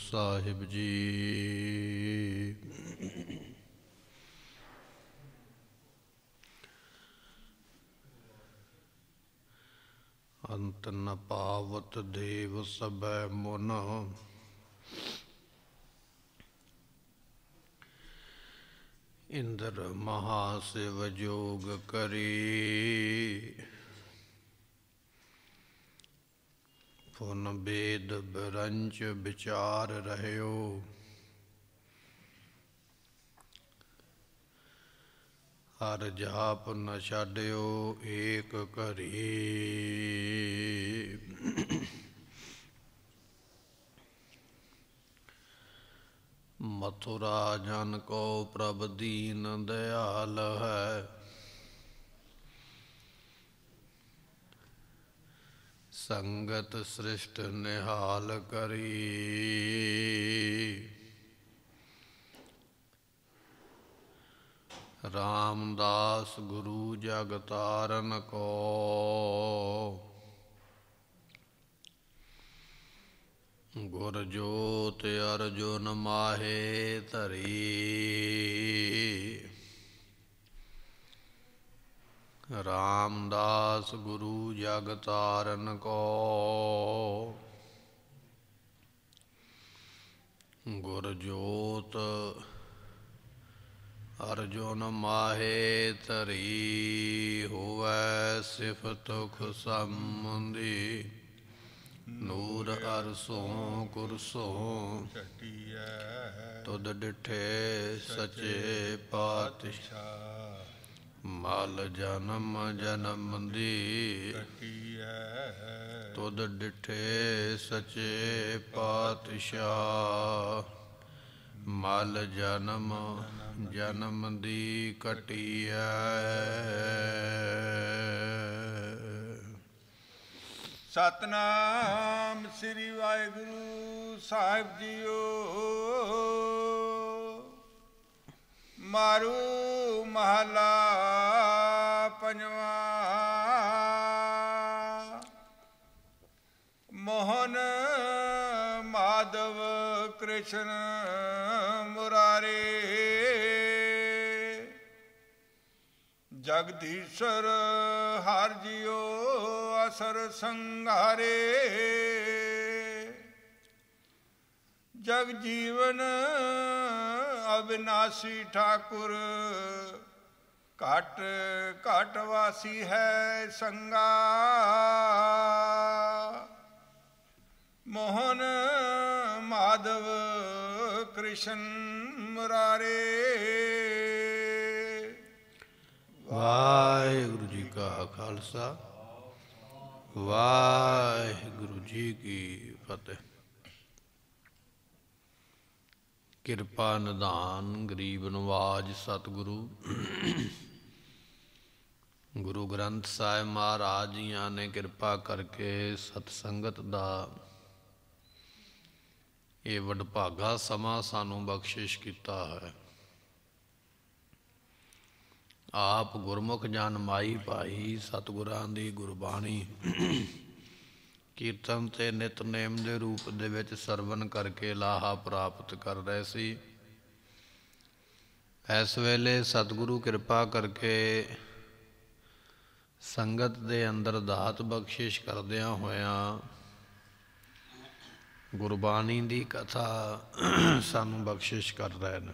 ਸਾਹਿਬ ਜੀ ਅੰਤ ਨ ਪਾਵਤ ਦੇਵ ਸਭੈ ਮਨ ਇੰਦਰ ਮਹਾ ਸਿਵ ਜੋਗ ਕਰੀ ਸੁਨ ਬੇਦ ਬਰੰਚ ਵਿਚਾਰ ਰਹਿਓ ਹਰ ਜਾਪ ਨ ਛਾੜਿਓ ਏਕ ਘਰੀ ਮਥੁਰਾ ਜਨ ਕੋ ਪ੍ਰਭ ਦੀਨ ਦਿਆਲ ਹੈ ਸੰਗਤ ਸ੍ਰਿਸ਼ਟ ਨਿਹਾਲ ਕਰੀ ਰਾਮਦਾਸ ਗੁਰੂ ਜਗਤਾਰਨ ਕੋ ਗੁਰ ਜੋਤ ਅਰਜੁਨ ਮਾਹੇ ਧਰੀ ਰਾਮਦਾਸ ਗੁਰੂ ਜਗ ਤਾਰਨ ਕੋ ਗੁਰ ਜੋਤ ਅਰਜੁਨ ਮਾਹੇ ਤਰੀ ਹੋਵੈ ਸਿਫਤ ਖੁਸਮੰਦੀ ਨੂਰ ਅਰਸੋਂ ਕੁਰਸੋਂ ਤੁਦ ਡਿਠੇ ਸਚੇ ਪਾਤਸ਼ਾਹ ਮਲ ਜਨਮ ਜਨਮ ਦੀ ਕਟਿਐ ਤੁਦ ਡਿਠੇ ਸਚੇ ਪਾਤਸ਼ਾਹ ਮਲ ਜਨਮ ਜਨਮ ਦੀ ਐ ਸਤਨਾਮ ਸ੍ਰੀ ਵਾਹਿਗੁਰੂ ਸਾਹਿਬ ਜੀਓ ਮਾਰੂ ਮਹਲਾ ਪੰਜਵਾ ਮੋਹਨ ਮਾਧਵ ਕ੍ਰਿਸ਼ਨ ਮੁਰਾਰੇ ਜਗਦੀਸ਼ਰ ਹਰ ਜਿਓ ਅਸਰ ਸੰਘਾਰੇ ਜਗ ਜੀਵਨ ਅਬਿਨਾਸੀ ਠਾਕੁਰ ਘਟ ਘਟ ਵਾਸੀ ਹੈ ਸੰਗਾ ਮੋਹਨ ਮਾਧਵ ਕ੍ਰਿਸ਼ਨ ਮੁਰਾਰੇ ਵਾਹਿਗੁਰੂ ਜੀ ਕਾ ਖਾਲਸਾ ਵਾਹਿਗੁਰੂ ਜੀ ਕੀ ਫਤਿਹ ਕਿਰਪਾ ਨਿਧਾਨ ਗਰੀਬ ਨਵਾਜ ਸਤਿਗੁਰੂ ਗੁਰੂ ਗ੍ਰੰਥ ਸਾਹਿਬ ਮਹਾਰਾਜ ਜੀਆਂ ਨੇ ਕਿਰਪਾ ਕਰਕੇ ਸਤ ਸੰਗਤ ਦਾ ਇਹ ਵਡਭਾਗਾ ਸਮਾਂ ਸਾਨੂੰ ਬਖਸ਼ਿਸ਼ ਕੀਤਾ ਹੈ ਆਪ ਗੁਰਮੁਖ ਜਨ ਮਾਈ ਭਾਈ ਸਤਿਗੁਰਾਂ ਦੀ ਗੁਰਬਾਣੀ ਕੀਰਤਨ ਤੇ ਨਿਤਨੇਮ ਦੇ ਰੂਪ ਦੇ ਵਿੱਚ ਸਰਵਨ ਕਰਕੇ ਲਾਹਾ ਪ੍ਰਾਪਤ ਕਰ ਰਹੇ ਸੀ ਇਸ ਵੇਲੇ ਸਤਿਗੁਰੂ ਕਿਰਪਾ ਕਰਕੇ ਸੰਗਤ ਦੇ ਅੰਦਰ ਦਾਤ ਬਖਸ਼ਿਸ਼ ਕਰਦਿਆਂ ਹੋਇਆਂ ਗੁਰਬਾਣੀ ਦੀ ਕਥਾ ਸਾਨੂੰ ਬਖਸ਼ਿਸ਼ ਕਰ ਰਹੇ ਨੇ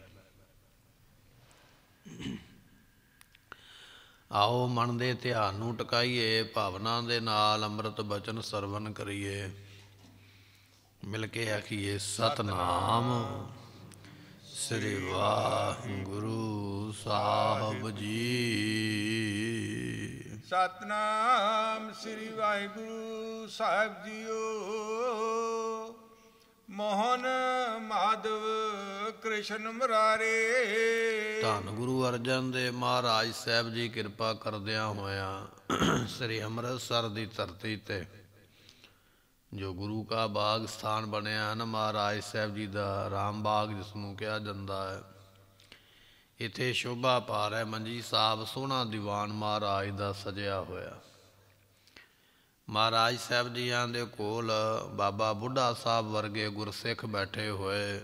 ਆਓ ਮਨ ਦੇ ਧਿਆਨ ਨੂੰ ਟਿਕਾਈਏ ਭਾਵਨਾ ਦੇ ਨਾਲ ਅੰਮ੍ਰਿਤ ਬਚਨ ਸਰਵਨ ਕਰੀਏ ਮਿਲ ਕੇ ਆਖੀਏ ਸਤਨਾਮ ਸ੍ਰੀ ਵਾਹਿਗੁਰੂ ਸਾਹਿਬ ਜੀ ਸਤਨਾਮ ਸ੍ਰੀ ਵਾਹਿਗੁਰੂ ਸਾਹਿਬ ਜੀਓ ਮੋਹਨ ਮਾਧਵ ਕ੍ਰਿਸ਼ਨ ਮਰਾਰੇ ਧੰਨ ਗੁਰੂ ਅਰਜਨ ਦੇ ਮਹਾਰਾਜ ਸਾਹਿਬ ਜੀ ਕਿਰਪਾ ਕਰਦਿਆਂ ਹੋਇਆਂ ਸ੍ਰੀ ਅੰਮ੍ਰਿਤਸਰ ਦੀ ਧਰਤੀ ਤੇ ਜੋ ਗੁਰੂ ਕਾ ਬਾਗ ਸਥਾਨ ਬਣਿਆ ਹਨ ਮਹਾਰਾਜ ਸਾਹਿਬ ਜੀ ਦਾ ਰਾਮ ਬਾਗ ਜਿਸ ਨੂੰ ਕਿਹਾ ਜਾਂਦਾ ਹੈ ਇਥੇ ਸ਼ੋਭਾ ਪਾ ਹੈ ਮੰਜੀ ਸਾਹਿਬ ਸੋਹਣਾ ਦੀਵਾਨ ਮਹਾਰਾਜ ਦਾ ਸਜਿਆ ਹੋਇਆ ਮਹਾਰਾਜ ਸਾਹਿਬ ਜੀਆਂ ਦੇ ਕੋਲ ਬਾਬਾ ਬੁੱਢਾ ਸਾਹਿਬ ਵਰਗੇ ਗੁਰਸਿੱਖ ਬੈਠੇ ਹੋਏ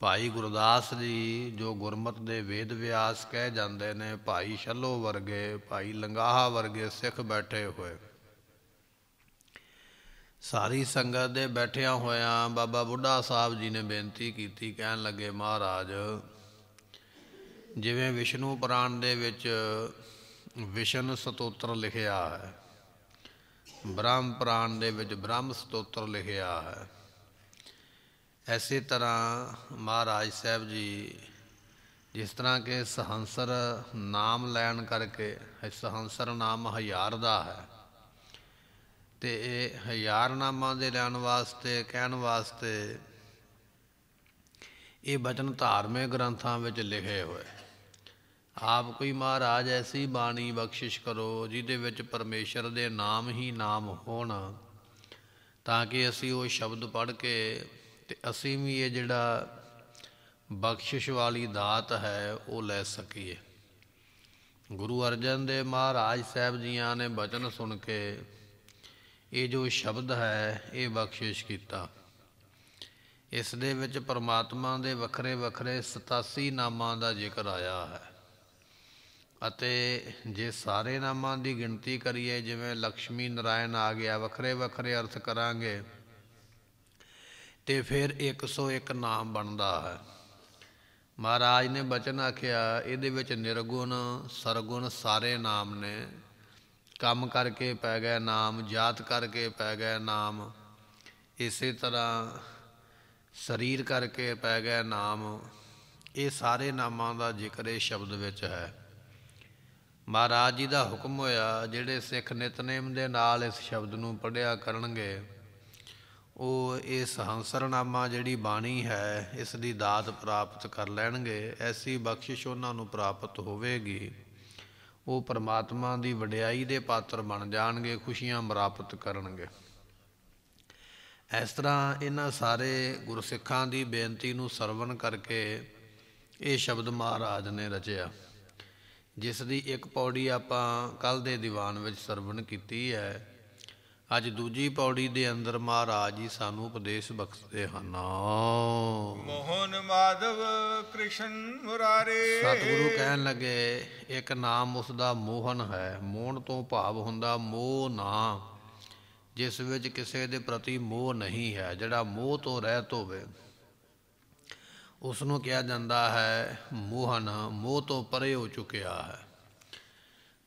ਭਾਈ ਗੁਰਦਾਸ ਜੀ ਜੋ ਗੁਰਮਤ ਦੇ ਵੇਦ ਵਿਆਸ ਕਹਿ ਜਾਂਦੇ ਨੇ ਭਾਈ ਛੱਲੋ ਵਰਗੇ ਭਾਈ ਲੰਗਾਹਾ ਵਰਗੇ ਸਿੱਖ ਬੈਠੇ ਹੋਏ ਸਾਰੀ ਸੰਗਤ ਦੇ ਬੈਠਿਆਂ ਹੋਇਆਂ ਬਾਬਾ ਬੁੱਢਾ ਸਾਹਿਬ ਜੀ ਨੇ ਬੇਨਤੀ ਕੀਤੀ ਕਹਿਣ ਲੱਗੇ ਮਹਾਰਾਜ ਜਿਵੇਂ ਵਿਸ਼ਨੂੰ ਪੁਰਾਣ ਦੇ ਵਿੱਚ ਵਿਸ਼ਨ ਸਤੋਤਰ ਲਿਖਿਆ ਹੈ ਬ੍ਰਹਮ ਪ੍ਰਾਣ ਦੇ ਵਿੱਚ ਬ੍ਰਹਮ ਸਤੋਤਰ ਲਿਖਿਆ ਹੈ ਐਸੀ ਤਰ੍ਹਾਂ ਮਹਾਰਾਜ ਸਾਹਿਬ ਜੀ ਜਿਸ ਤਰ੍ਹਾਂ ਕਿ ਸਹੰਸਰ ਨਾਮ ਲੈਣ ਕਰਕੇ ਸਹੰਸਰ ਨਾਮ ਹਜ਼ਾਰ ਦਾ ਹੈ ਤੇ ਇਹ ਹਜ਼ਾਰ ਨਾਮਾਂ ਦੇ ਲੈਣ ਵਾਸਤੇ ਕਹਿਣ ਵਾਸਤੇ ਇਹ ਬਚਨ ਧਾਰਮਿਕ ਗ੍ਰੰਥਾਂ ਵਿੱਚ ਲਿਖੇ ਹੋਏ ਆਪ ਕੋਈ ਮਹਾਰਾਜ ਐਸੀ ਬਾਣੀ ਬਖਸ਼ਿਸ਼ ਕਰੋ ਜਿਹਦੇ ਵਿੱਚ ਪਰਮੇਸ਼ਰ ਦੇ ਨਾਮ ਹੀ ਨਾਮ ਹੋਣ ਤਾਂ ਕਿ ਅਸੀਂ ਉਹ ਸ਼ਬਦ ਪੜ੍ਹ ਕੇ ਤੇ ਅਸੀਂ ਵੀ ਇਹ ਜਿਹੜਾ ਬਖਸ਼ਿਸ਼ ਵਾਲੀ ਦਾਤ ਹੈ ਉਹ ਲੈ ਸਕੀਏ ਗੁਰੂ ਅਰਜਨ ਦੇ ਮਹਾਰਾਜ ਸਾਹਿਬ ਜੀਆਂ ਨੇ ਬਚਨ ਸੁਣ ਕੇ ਇਹ ਜੋ ਸ਼ਬਦ ਹੈ ਇਹ ਬਖਸ਼ਿਸ਼ ਕੀਤਾ ਇਸ ਦੇ ਵਿੱਚ ਪਰਮਾਤਮਾ ਦੇ ਵੱਖਰੇ ਵੱਖਰੇ 87 ਨਾਮਾਂ ਦਾ ਜ਼ਿਕਰ ਆਇਆ ਹੈ ਅਤੇ ਜੇ ਸਾਰੇ ਨਾਮਾਂ ਦੀ ਗਿਣਤੀ ਕਰੀਏ ਜਿਵੇਂ ਲక్ష్ਮੀ ਨਾਰਾਇਣ ਆ ਗਿਆ ਵੱਖਰੇ ਵੱਖਰੇ ਅਰਥ ਕਰਾਂਗੇ ਤੇ ਫਿਰ 101 ਨਾਮ ਬਣਦਾ ਹੈ ਮਹਾਰਾਜ ਨੇ ਬਚਨ ਆਖਿਆ ਇਹਦੇ ਵਿੱਚ ਨਿਰਗੁਣ ਸਰਗੁਣ ਸਾਰੇ ਨਾਮ ਨੇ ਕੰਮ ਕਰਕੇ ਪੈ ਗਿਆ ਨਾਮ ਜਾਤ ਕਰਕੇ ਪੈ ਗਿਆ ਨਾਮ ਇਸੇ ਤਰ੍ਹਾਂ ਸਰੀਰ ਕਰਕੇ ਪੈ ਗਿਆ ਨਾਮ ਇਹ ਸਾਰੇ ਨਾਮਾਂ ਦਾ ਜ਼ਿਕਰ ਇਹ ਸ਼ਬਦ ਵਿੱਚ ਹੈ ਮਹਾਰਾਜ ਜੀ ਦਾ ਹੁਕਮ ਹੋਇਆ ਜਿਹੜੇ ਸਿੱਖ ਨਿਤਨੇਮ ਦੇ ਨਾਲ ਇਸ ਸ਼ਬਦ ਨੂੰ ਪੜਿਆ ਕਰਨਗੇ ਉਹ ਇਸ ਹੰਸਰਨਾਮਾ ਜਿਹੜੀ ਬਾਣੀ ਹੈ ਇਸ ਦੀ ਦਾਤ ਪ੍ਰਾਪਤ ਕਰ ਲੈਣਗੇ ਐਸੀ ਬਖਸ਼ਿਸ਼ ਉਹਨਾਂ ਨੂੰ ਪ੍ਰਾਪਤ ਹੋਵੇਗੀ ਉਹ ਪਰਮਾਤਮਾ ਦੀ ਵਡਿਆਈ ਦੇ ਪਾਤਰ ਬਣ ਜਾਣਗੇ ਖੁਸ਼ੀਆਂ ਪ੍ਰਾਪਤ ਕਰਨਗੇ ਇਸ ਤਰ੍ਹਾਂ ਇਹਨਾਂ ਸਾਰੇ ਗੁਰਸਿੱਖਾਂ ਦੀ ਬੇਨਤੀ ਨੂੰ ਸਰਵਨ ਕਰਕੇ ਇਹ ਸ਼ਬਦ ਮਹਾਰਾਜ ਨੇ ਰਚਿਆ ਜਿਸ ਦੀ ਇੱਕ ਪੌੜੀ ਆਪਾਂ ਕੱਲ ਦੇ ਦੀਵਾਨ ਵਿੱਚ ਸਰਵਣ ਕੀਤੀ ਹੈ ਅੱਜ ਦੂਜੀ ਪੌੜੀ ਦੇ ਅੰਦਰ ਮਹਾਰਾਜ ਜੀ ਸਾਨੂੰ ਉਪਦੇਸ਼ ਬਖਸ਼ਦੇ ਹਨ ਮੋਹਨ ਮਾਧਵ ਕ੍ਰਿਸ਼ਨ ਮੁਰਾਰੇ ਸਤਿਗੁਰੂ ਕਹਿਣ ਲੱਗੇ ਇੱਕ ਨਾਮ ਉਸ ਦਾ ਮੋਹਨ ਹੈ ਮੋਹਨ ਤੋਂ ਭਾਵ ਹੁੰਦਾ ਮੋਹ ਨਾ ਜਿਸ ਵਿੱਚ ਕਿਸੇ ਦੇ ਪ੍ਰਤੀ ਮੋਹ ਨਹੀਂ ਹੈ ਜਿਹੜਾ ਮੋਹ ਤੋਂ ਰਹਿਤ ਹੋਵੇ ਉਸ ਨੂੰ ਕਿਹਾ ਜਾਂਦਾ ਹੈ ਮੋਹਨ ਮੋਹ ਤੋਂ ਪਰੇ ਹੋ ਚੁੱਕਿਆ ਹੈ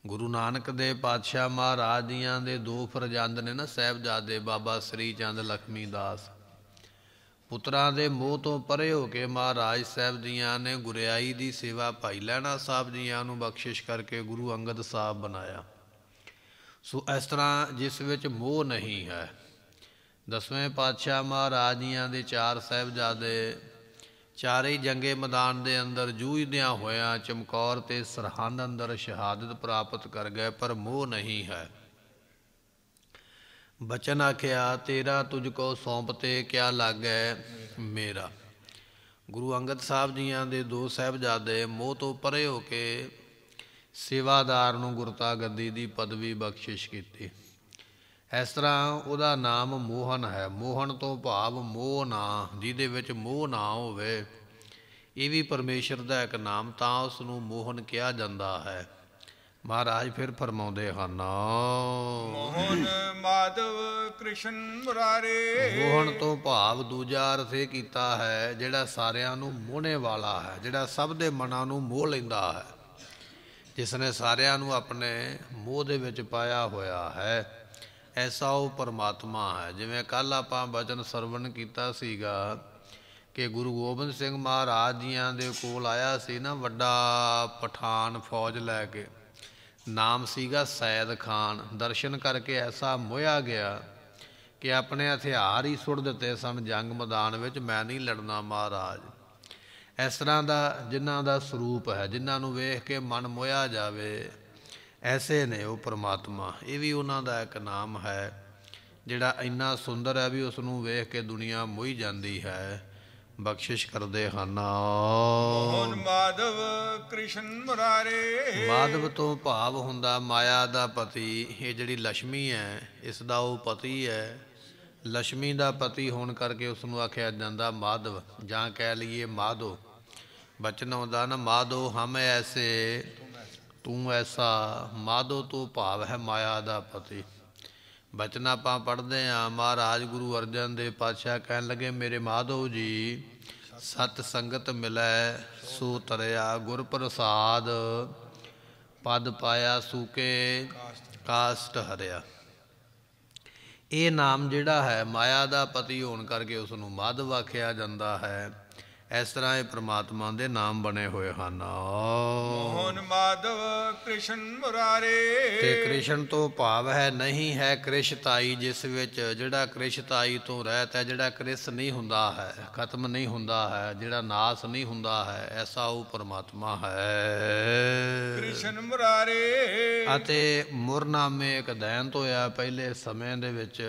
ਗੁਰੂ ਨਾਨਕ ਦੇ ਪਾਤਸ਼ਾਹ ਮਹਾਰਾਜ ਜੀਆਂ ਦੇ ਦੋ ਫਰਜ਼ੰਦ ਨੇ ਨਾ ਸਹਿਬਜ਼ਾਦੇ ਬਾਬਾ ਸ੍ਰੀ ਚੰਦ ਲਖਮੀ ਦਾਸ ਪੁੱਤਰਾਂ ਦੇ ਮੋਹ ਤੋਂ ਪਰੇ ਹੋ ਕੇ ਮਹਾਰਾਜ ਸਾਹਿਬ ਜੀਆਂ ਨੇ ਗੁਰਿਆਈ ਦੀ ਸੇਵਾ ਭਾਈ ਲੈਣਾ ਸਾਹਿਬ ਜੀਆਂ ਨੂੰ ਬਖਸ਼ਿਸ਼ ਕਰਕੇ ਗੁਰੂ ਅੰਗਦ ਸਾਹਿਬ ਬਣਾਇਆ ਸੋ ਇਸ ਤਰ੍ਹਾਂ ਜਿਸ ਵਿੱਚ ਮੋਹ ਨਹੀਂ ਹੈ ਦਸਵੇਂ ਪਾਤਸ਼ਾਹ ਮਹਾਰਾਜ ਜੀਆਂ ਦੇ ਚਾਰ ਸਹਿਬਜ਼ਾਦੇ ਚਾਰੇ ਜੰਗੇ ਮੈਦਾਨ ਦੇ ਅੰਦਰ ਜੂਝਦਿਆਂ ਹੋਇਆਂ ਚਮਕੌਰ ਤੇ ਸਰਹੰਦ ਅੰਦਰ ਸ਼ਹਾਦਤ ਪ੍ਰਾਪਤ ਕਰ ਗਏ ਪਰ ਮੋਹ ਨਹੀਂ ਹੈ ਬਚਨ ਆਖਿਆ ਤੇਰਾ ਤੁਝ ਕੋ ਸੌਂਪਤੇ ਕਿਆ ਲੱਗੈ ਮੇਰਾ ਗੁਰੂ ਅੰਗਦ ਸਾਹਿਬ ਜੀਆਂ ਦੇ ਦੋ ਸਹਿਬਜ਼ਾਦੇ ਮੋਹ ਤੋਂ ਪਰੇ ਹੋ ਕੇ ਸੇਵਾਦਾਰ ਨੂੰ ਗੁਰਤਾ ਗੱਦੀ ਦੀ ਪਦਵੀ ਬਖਸ਼ਿਸ਼ ਕੀਤੀ ਇਸ ਤਰ੍ਹਾਂ ਉਹਦਾ ਨਾਮ ਮੋਹਨ ਹੈ ਮੋਹਨ ਤੋਂ ਭਾਵ ਮੋਹ ਨਾ ਜਿਹਦੇ ਵਿੱਚ ਮੋਹ ਨਾ ਹੋਵੇ ਇਹ ਵੀ ਪਰਮੇਸ਼ਰ ਦਾ ਇੱਕ ਨਾਮ ਤਾਂ ਉਸ ਨੂੰ ਮੋਹਨ ਕਿਹਾ ਜਾਂਦਾ ਹੈ ਮਹਾਰਾਜ ਫਿਰ ਫਰਮਾਉਂਦੇ ਹਨ ਮੋਹਨ ਮਾਧਵ ਕ੍ਰਿਸ਼ਨ ਮੁਰਾਰੇ ਮੋਹਨ ਤੋਂ ਭਾਵ ਦੂਜਾ ਅਰਥ ਇਹ ਕੀਤਾ ਹੈ ਜਿਹੜਾ ਸਾਰਿਆਂ ਨੂੰ ਮੋਹਣੇ ਵਾਲਾ ਹੈ ਜਿਹੜਾ ਸਭ ਦੇ ਮਨਾਂ ਨੂੰ ਮੋਹ ਲੈਂਦਾ ਹੈ ਜਿਸ ਨੇ ਸਾਰਿਆਂ ਨੂੰ ਆਪਣੇ ਮੋਹ ਦੇ ਵਿੱਚ ਪਾਇਆ ਹੋਇਆ ਹੈ ਐਸਾ ਉਹ ਪਰਮਾਤਮਾ ਹੈ ਜਿਵੇਂ ਕੱਲ ਆਪਾਂ ਬਚਨ ਸਰਵਣ ਕੀਤਾ ਸੀਗਾ ਕਿ ਗੁਰੂ ਗੋਬਿੰਦ ਸਿੰਘ ਮਹਾਰਾਜ ਜੀਆਂ ਦੇ ਕੋਲ ਆਇਆ ਸੀ ਨਾ ਵੱਡਾ ਪਠਾਨ ਫੌਜ ਲੈ ਕੇ ਨਾਮ ਸੀਗਾ ਸੈਦ ਖਾਨ ਦਰਸ਼ਨ ਕਰਕੇ ਐਸਾ ਮੋਇਆ ਗਿਆ ਕਿ ਆਪਣੇ ਹਥਿਆਰ ਹੀ ਸੁੱਟ ਦਿੱਤੇ ਸਨ ਜੰਗ ਮੈਦਾਨ ਵਿੱਚ ਮੈਂ ਨਹੀਂ ਲੜਨਾ ਮਹਾਰਾਜ ਇਸ ਤਰ੍ਹਾਂ ਦਾ ਜਿਨ੍ਹਾਂ ਦਾ ਸਰੂਪ ਹੈ ਜਿਨ੍ਹਾਂ ਨੂੰ ਵੇਖ ਕੇ ਮਨ ਮੋਇਆ ਜਾਵੇ ਐਸੇ ਨੇ ਉਹ ਪ੍ਰਮਾਤਮਾ ਇਹ ਵੀ ਉਹਨਾਂ ਦਾ ਇੱਕ ਨਾਮ ਹੈ ਜਿਹੜਾ ਇੰਨਾ ਸੁੰਦਰ ਹੈ ਵੀ ਉਸ ਨੂੰ ਵੇਖ ਕੇ ਦੁਨੀਆ ਮੋਹੀ ਜਾਂਦੀ ਹੈ ਬਖਸ਼ਿਸ਼ ਕਰਦੇ ਹਨ ਮੋਹਨ ਮਾਧਵ ਕ੍ਰਿਸ਼ਨ ਮੁਰਾਰੇ ਮਾਧਵ ਤੋਂ ਭਾਵ ਹੁੰਦਾ ਮਾਇਆ ਦਾ ਪਤੀ ਇਹ ਜਿਹੜੀ ਲక్ష్ਮੀ ਹੈ ਇਸ ਦਾ ਉਹ ਪਤੀ ਹੈ ਲక్ష్ਮੀ ਦਾ ਪਤੀ ਹੋਣ ਕਰਕੇ ਉਸ ਨੂੰ ਆਖਿਆ ਜਾਂਦਾ ਮਾਧਵ ਜਾਂ ਕਹਿ ਲਈਏ ਮਾਧੋ ਬਚਨ ਆਉਂਦਾ ਨਾ ਮਾਧੋ ਹਮ ਐਸੇ ਤੂੰ ਐਸਾ ਮਾਦੋ ਤੋ ਭਾਵ ਹੈ ਮਾਇਆ ਦਾ ਪਤੀ ਬਚਨ ਆਪਾਂ ਪੜਦੇ ਆ ਮਹਾਰਾਜ ਗੁਰੂ ਅਰਜਨ ਦੇ ਪਾਤਸ਼ਾਹ ਕਹਿਣ ਲੱਗੇ ਮੇਰੇ ਮਾਦੋ ਜੀ ਸਤ ਸੰਗਤ ਮਿਲੈ ਸੋ ਤਰਿਆ ਗੁਰ ਪ੍ਰਸਾਦ ਪਦ ਪਾਇਆ ਸੂਕੇ ਕਾਸ਼ਟ ਹਰਿਆ ਇਹ ਨਾਮ ਜਿਹੜਾ ਹੈ ਮਾਇਆ ਦਾ ਪਤੀ ਹੋਣ ਕਰਕੇ ਉਸ ਨੂੰ ਮਾਧਵ ਆਖਿਆ ਜਾਂਦਾ ਹੈ ਇਸ ਤਰ੍ਹਾਂ ਇਹ ਪ੍ਰਮਾਤਮਾ ਦੇ ਨਾਮ ਬਣੇ ਹੋਏ ਹਨ ਮੋਹਨ ਮਾਧਵ ਕ੍ਰਿਸ਼ਨ ਮੁਰਾਰੇ ਤੇ ਕ੍ਰਿਸ਼ਨ ਤੋਂ ਭਾਵ ਹੈ ਨਹੀਂ ਹੈ ਕ੍ਰਿਸ਼ਤਾਈ ਜਿਸ ਵਿੱਚ ਜਿਹੜਾ ਕ੍ਰਿਸ਼ਤਾਈ ਤੋਂ ਰਹਿਤ ਹੈ ਜਿਹੜਾ ਕ੍ਰਿਸ ਨਹੀਂ ਹੁੰਦਾ ਹੈ ਖਤਮ ਨਹੀਂ ਹੁੰਦਾ ਹੈ ਜਿਹੜਾ ਨਾਸ ਨਹੀਂ ਹੁੰਦਾ ਹੈ ਐਸਾ ਉਹ ਪ੍ਰਮਾਤਮਾ ਹੈ ਕ੍ਰਿਸ਼ਨ ਮੁਰਾਰੇ ਅਤੇ ਮੁਰਨਾਮੇ ਇੱਕ ਦੈਂਤ ਹੋਇਆ ਪਹਿਲੇ ਸਮੇਂ ਦੇ ਵਿੱਚ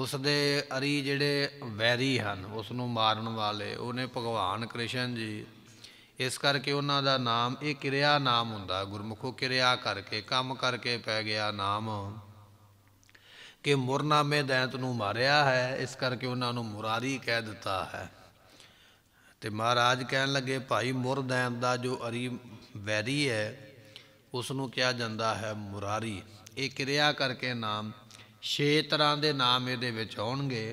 ਉਸ ਦੇ ਅਰੀ ਜਿਹੜੇ ਵੈਰੀ ਹਨ ਉਸ ਨੂੰ ਮਾਰਨ ਵਾਲੇ ਉਹਨੇ ਭਗਵਾਨ ਕ੍ਰਿਸ਼ਨ ਜੀ ਇਸ ਕਰਕੇ ਉਹਨਾਂ ਦਾ ਨਾਮ ਇਹ ਕਿਰਿਆ ਨਾਮ ਹੁੰਦਾ ਗੁਰਮੁਖੋ ਕਿਰਿਆ ਕਰਕੇ ਕੰਮ ਕਰਕੇ ਪੈ ਗਿਆ ਨਾਮ ਕਿ ਮੁਰਨਾਮੇ ਦੈਂਤ ਨੂੰ ਮਾਰਿਆ ਹੈ ਇਸ ਕਰਕੇ ਉਹਨਾਂ ਨੂੰ ਮੁਰਾਰੀ ਕਹਿ ਦਿੱਤਾ ਹੈ ਤੇ ਮਹਾਰਾਜ ਕਹਿਣ ਲੱਗੇ ਭਾਈ ਮੁਰ ਦੈਂਤ ਦਾ ਜੋ ਅਰੀ ਵੈਰੀ ਹੈ ਉਸ ਨੂੰ ਕਿਹਾ ਜਾਂਦਾ ਹੈ ਮੁਰਾਰੀ ਇਹ ਕਿਰਿਆ ਕਰਕੇ ਨਾਮ 6 ਤਰ੍ਹਾਂ ਦੇ ਨਾਮ ਇਹਦੇ ਵਿੱਚ ਆਉਣਗੇ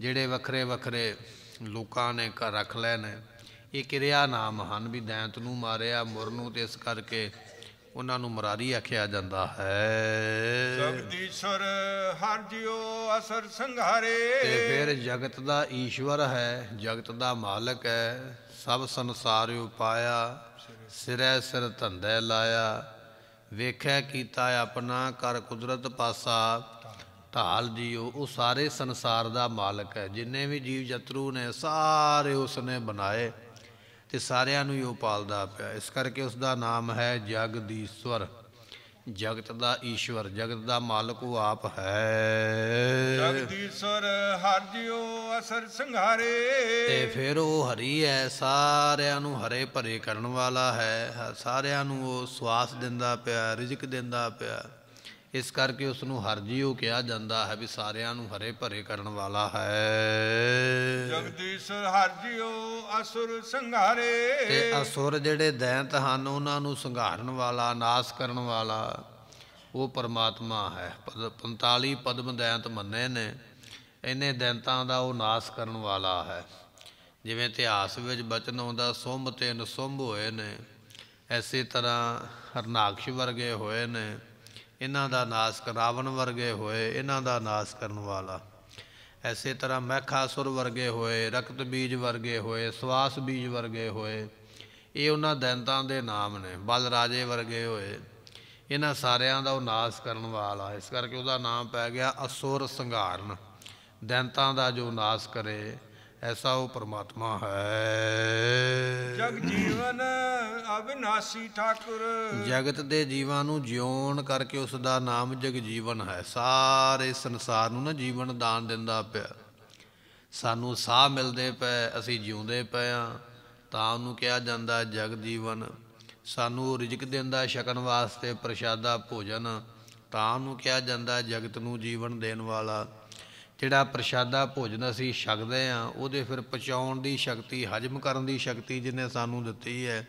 ਜਿਹੜੇ ਵੱਖਰੇ ਵੱਖਰੇ ਲੋਕਾਂ ਨੇ ਰੱਖ ਲੈ ਨੇ ਇਹ ਕਿਰਿਆ ਨਾਮ ਹਨ ਵੀ ਦੈਂਤ ਨੂੰ ਮਾਰਿਆ ਮੁਰ ਨੂੰ ਤੇ ਇਸ ਕਰਕੇ ਉਹਨਾਂ ਨੂੰ ਮਰਾਰੀ ਆਖਿਆ ਜਾਂਦਾ ਹੈ ਜਗਦੀਸ਼ਰ ਹਰ ਜਿਉ ਅਸਰ ਸੰਘਾਰੇ ਤੇ ਫਿਰ ਜਗਤ ਦਾ ਈਸ਼ਵਰ ਹੈ ਜਗਤ ਦਾ ਮਾਲਕ ਹੈ ਸਭ ਸੰਸਾਰ ਉਪਾਇਆ ਸਿਰੈ ਸਿਰ ਧੰਦੇ ਲਾਇਆ ਵੇਖਿਆ ਕੀਤਾ ਆਪਣਾ ਕਰ ਕੁਦਰਤ ਪਾਸਾ ਢਾਲ ਜੀਓ ਉਹ ਸਾਰੇ ਸੰਸਾਰ ਦਾ ਮਾਲਕ ਹੈ ਜਿੰਨੇ ਵੀ ਜੀਵ ਜਤਰੂ ਨੇ ਸਾਰੇ ਉਸਨੇ ਬਣਾਏ ਤੇ ਸਾਰਿਆਂ ਨੂੰ ਹੀ ਉਹ ਪਾਲਦਾ ਪਿਆ ਇਸ ਕਰਕੇ ਉਸ ਦਾ ਨਾਮ ਹੈ ਜਗਦੀਸ਼ਵਰ ਜਗਤ ਦਾ ਈਸ਼ਵਰ ਜਗਤ ਦਾ ਮਾਲਕ ਉਹ ਆਪ ਹੈ ਜਗਦੀਸ਼ਵਰ ਹਰ ਜਿਉ ਅਸਰ ਸੰਘਾਰੇ ਤੇ ਫਿਰ ਉਹ ਹਰੀ ਹੈ ਸਾਰਿਆਂ ਨੂੰ ਹਰੇ ਭਰੇ ਕਰਨ ਵਾਲਾ ਹੈ ਸਾਰਿਆਂ ਨੂੰ ਉਹ ਸਵਾਸ ਦਿੰਦਾ ਪਿਆ ਰਿਜ਼ਕ ਦਿੰਦਾ ਪਿਆ ਇਸ ਕਰਕੇ ਉਸ ਨੂੰ ਹਰਜੀਉ ਕਿਹਾ ਜਾਂਦਾ ਹੈ ਵੀ ਸਾਰਿਆਂ ਨੂੰ ਹਰੇ ਭਰੇ ਕਰਨ ਵਾਲਾ ਹੈ ਹਰ ਹਰਜੀਉ ਅਸੁਰ ਸੰਘਾਰੇ ਤੇ ਅਸੁਰ ਜਿਹੜੇ ਦੈਂਤ ਹਨ ਉਹਨਾਂ ਨੂੰ ਸੰਘਾਰਨ ਵਾਲਾ ਨਾਸ ਕਰਨ ਵਾਲਾ ਉਹ ਪਰਮਾਤਮਾ ਹੈ 45 ਪਦਮ ਦੈਂਤ ਮੰਨੇ ਨੇ ਇਹਨੇ ਦੈਂਤਾਂ ਦਾ ਉਹ ਨਾਸ ਕਰਨ ਵਾਲਾ ਹੈ ਜਿਵੇਂ ਇਤਿਹਾਸ ਵਿੱਚ ਬਚਨ ਆਉਂਦਾ ਸੁੰਭ ਤੇ ਨਸੁੰਭ ਹੋਏ ਨੇ ਐਸੀ ਤਰ੍ਹਾਂ ਹਰਨਾਕਸ਼ ਵਰਗੇ ਹੋਏ ਨੇ ਇਹਨਾਂ ਦਾ ਨਾਸ ਰਾਵਣ ਵਰਗੇ ਹੋਏ ਇਹਨਾਂ ਦਾ ਨਾਸ ਕਰਨ ਵਾਲਾ ਐਸੇ ਤਰ੍ਹਾਂ ਮਹਿਖਾਸੁਰ ਵਰਗੇ ਹੋਏ ਰਕਤ ਬੀਜ ਵਰਗੇ ਹੋਏ ਸਵਾਸ ਬੀਜ ਵਰਗੇ ਹੋਏ ਇਹ ਉਹਨਾਂ ਦੈਂਤਾਂ ਦੇ ਨਾਮ ਨੇ ਬਲ ਰਾਜੇ ਵਰਗੇ ਹੋਏ ਇਹਨਾਂ ਸਾਰਿਆਂ ਦਾ ਉਹ ਨਾਸ ਕਰਨ ਵਾਲਾ ਇਸ ਕਰਕੇ ਉਹਦਾ ਨਾਮ ਪੈ ਗਿਆ ਅਸੁਰ ਸੰਘਾਰਨ ਦੈਂਤਾਂ ਦਾ ਜੋ ਨਾਸ ਕਰੇ ਐਸਾ ਉਹ ਪਰਮਾਤਮਾ ਹੈ ਜਗ ਜੀਵਨ ਅਬਨਾਸੀ ਠਾਕੁਰ ਜਗਤ ਦੇ ਜੀਵਾਂ ਨੂੰ ਜਿਉਣ ਕਰਕੇ ਉਸ ਦਾ ਨਾਮ ਜਗ ਜੀਵਨ ਹੈ ਸਾਰੇ ਸੰਸਾਰ ਨੂੰ ਨਾ ਜੀਵਨ ਦਾਨ ਦਿੰਦਾ ਪਿਆ ਸਾਨੂੰ ਸਾਹ ਮਿਲਦੇ ਪਏ ਅਸੀਂ ਜਿਉਂਦੇ ਪਏ ਆ ਤਾਂ ਉਹਨੂੰ ਕਿਹਾ ਜਾਂਦਾ ਜਗ ਜੀਵਨ ਸਾਨੂੰ ਰਿਜਕ ਦਿੰਦਾ ਛਕਣ ਵਾਸਤੇ ਪ੍ਰਸ਼ਾਦਾ ਭੋਜਨ ਤਾਂ ਉਹਨੂੰ ਕਿਹਾ ਜਾਂਦਾ ਜਗਤ ਨੂੰ ਜੀਵਨ ਦੇਣ ਵਾਲਾ ਜਿਹੜਾ ਪ੍ਰਸ਼ਾਦਾ ਭੋਜਨ ਅਸੀਂ ਛਕਦੇ ਆ ਉਹਦੇ ਫਿਰ ਪਚਾਉਣ ਦੀ ਸ਼ਕਤੀ ਹਜਮ ਕਰਨ ਦੀ ਸ਼ਕਤੀ ਜਿਹਨੇ ਸਾਨੂੰ ਦਿੱਤੀ ਹੈ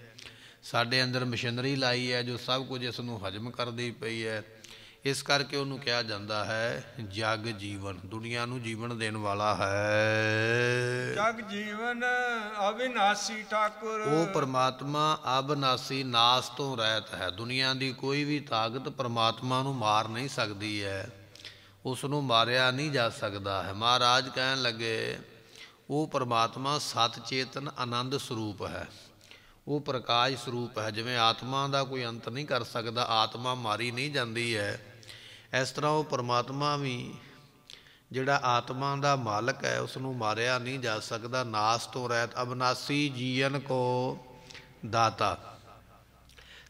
ਸਾਡੇ ਅੰਦਰ ਮਸ਼ੀਨਰੀ ਲਾਈ ਹੈ ਜੋ ਸਭ ਕੁਝ ਇਸ ਨੂੰ ਹਜਮ ਕਰਦੀ ਪਈ ਹੈ ਇਸ ਕਰਕੇ ਉਹਨੂੰ ਕਿਹਾ ਜਾਂਦਾ ਹੈ ਜਗ ਜੀਵਨ ਦੁਨੀਆ ਨੂੰ ਜੀਵਨ ਦੇਣ ਵਾਲਾ ਹੈ ਜਗ ਜੀਵਨ ਅਬਿਨਾਸੀ ਠਾਕੁਰ ਉਹ ਪਰਮਾਤਮਾ ਅਬਨਾਸੀ ਨਾਸ ਤੋਂ ਰਹਿਤ ਹੈ ਦੁਨੀਆ ਦੀ ਕੋਈ ਵੀ ਤਾਕਤ ਪਰਮਾਤਮਾ ਨੂੰ ਮਾਰ ਨਹੀਂ ਸਕਦੀ ਹੈ ਉਸ ਨੂੰ ਮਾਰਿਆ ਨਹੀਂ ਜਾ ਸਕਦਾ ਹੈ ਮਹਾਰਾਜ ਕਹਿਣ ਲੱਗੇ ਉਹ ਪਰਮਾਤਮਾ ਸਤ ਚੇਤਨ ਆਨੰਦ ਸਰੂਪ ਹੈ ਉਹ ਪ੍ਰਕਾਸ਼ ਸਰੂਪ ਹੈ ਜਿਵੇਂ ਆਤਮਾ ਦਾ ਕੋਈ ਅੰਤ ਨਹੀਂ ਕਰ ਸਕਦਾ ਆਤਮਾ ਮਾਰੀ ਨਹੀਂ ਜਾਂਦੀ ਹੈ ਇਸ ਤਰ੍ਹਾਂ ਉਹ ਪਰਮਾਤਮਾ ਵੀ ਜਿਹੜਾ ਆਤਮਾ ਦਾ ਮਾਲਕ ਹੈ ਉਸ ਨੂੰ ਮਾਰਿਆ ਨਹੀਂ ਜਾ ਸਕਦਾ ਨਾਸ ਤੋਂ ਰਹਿਤ ਅਬਨਾਸੀ ਜੀਵਨ ਕੋ ਦਾਤਾ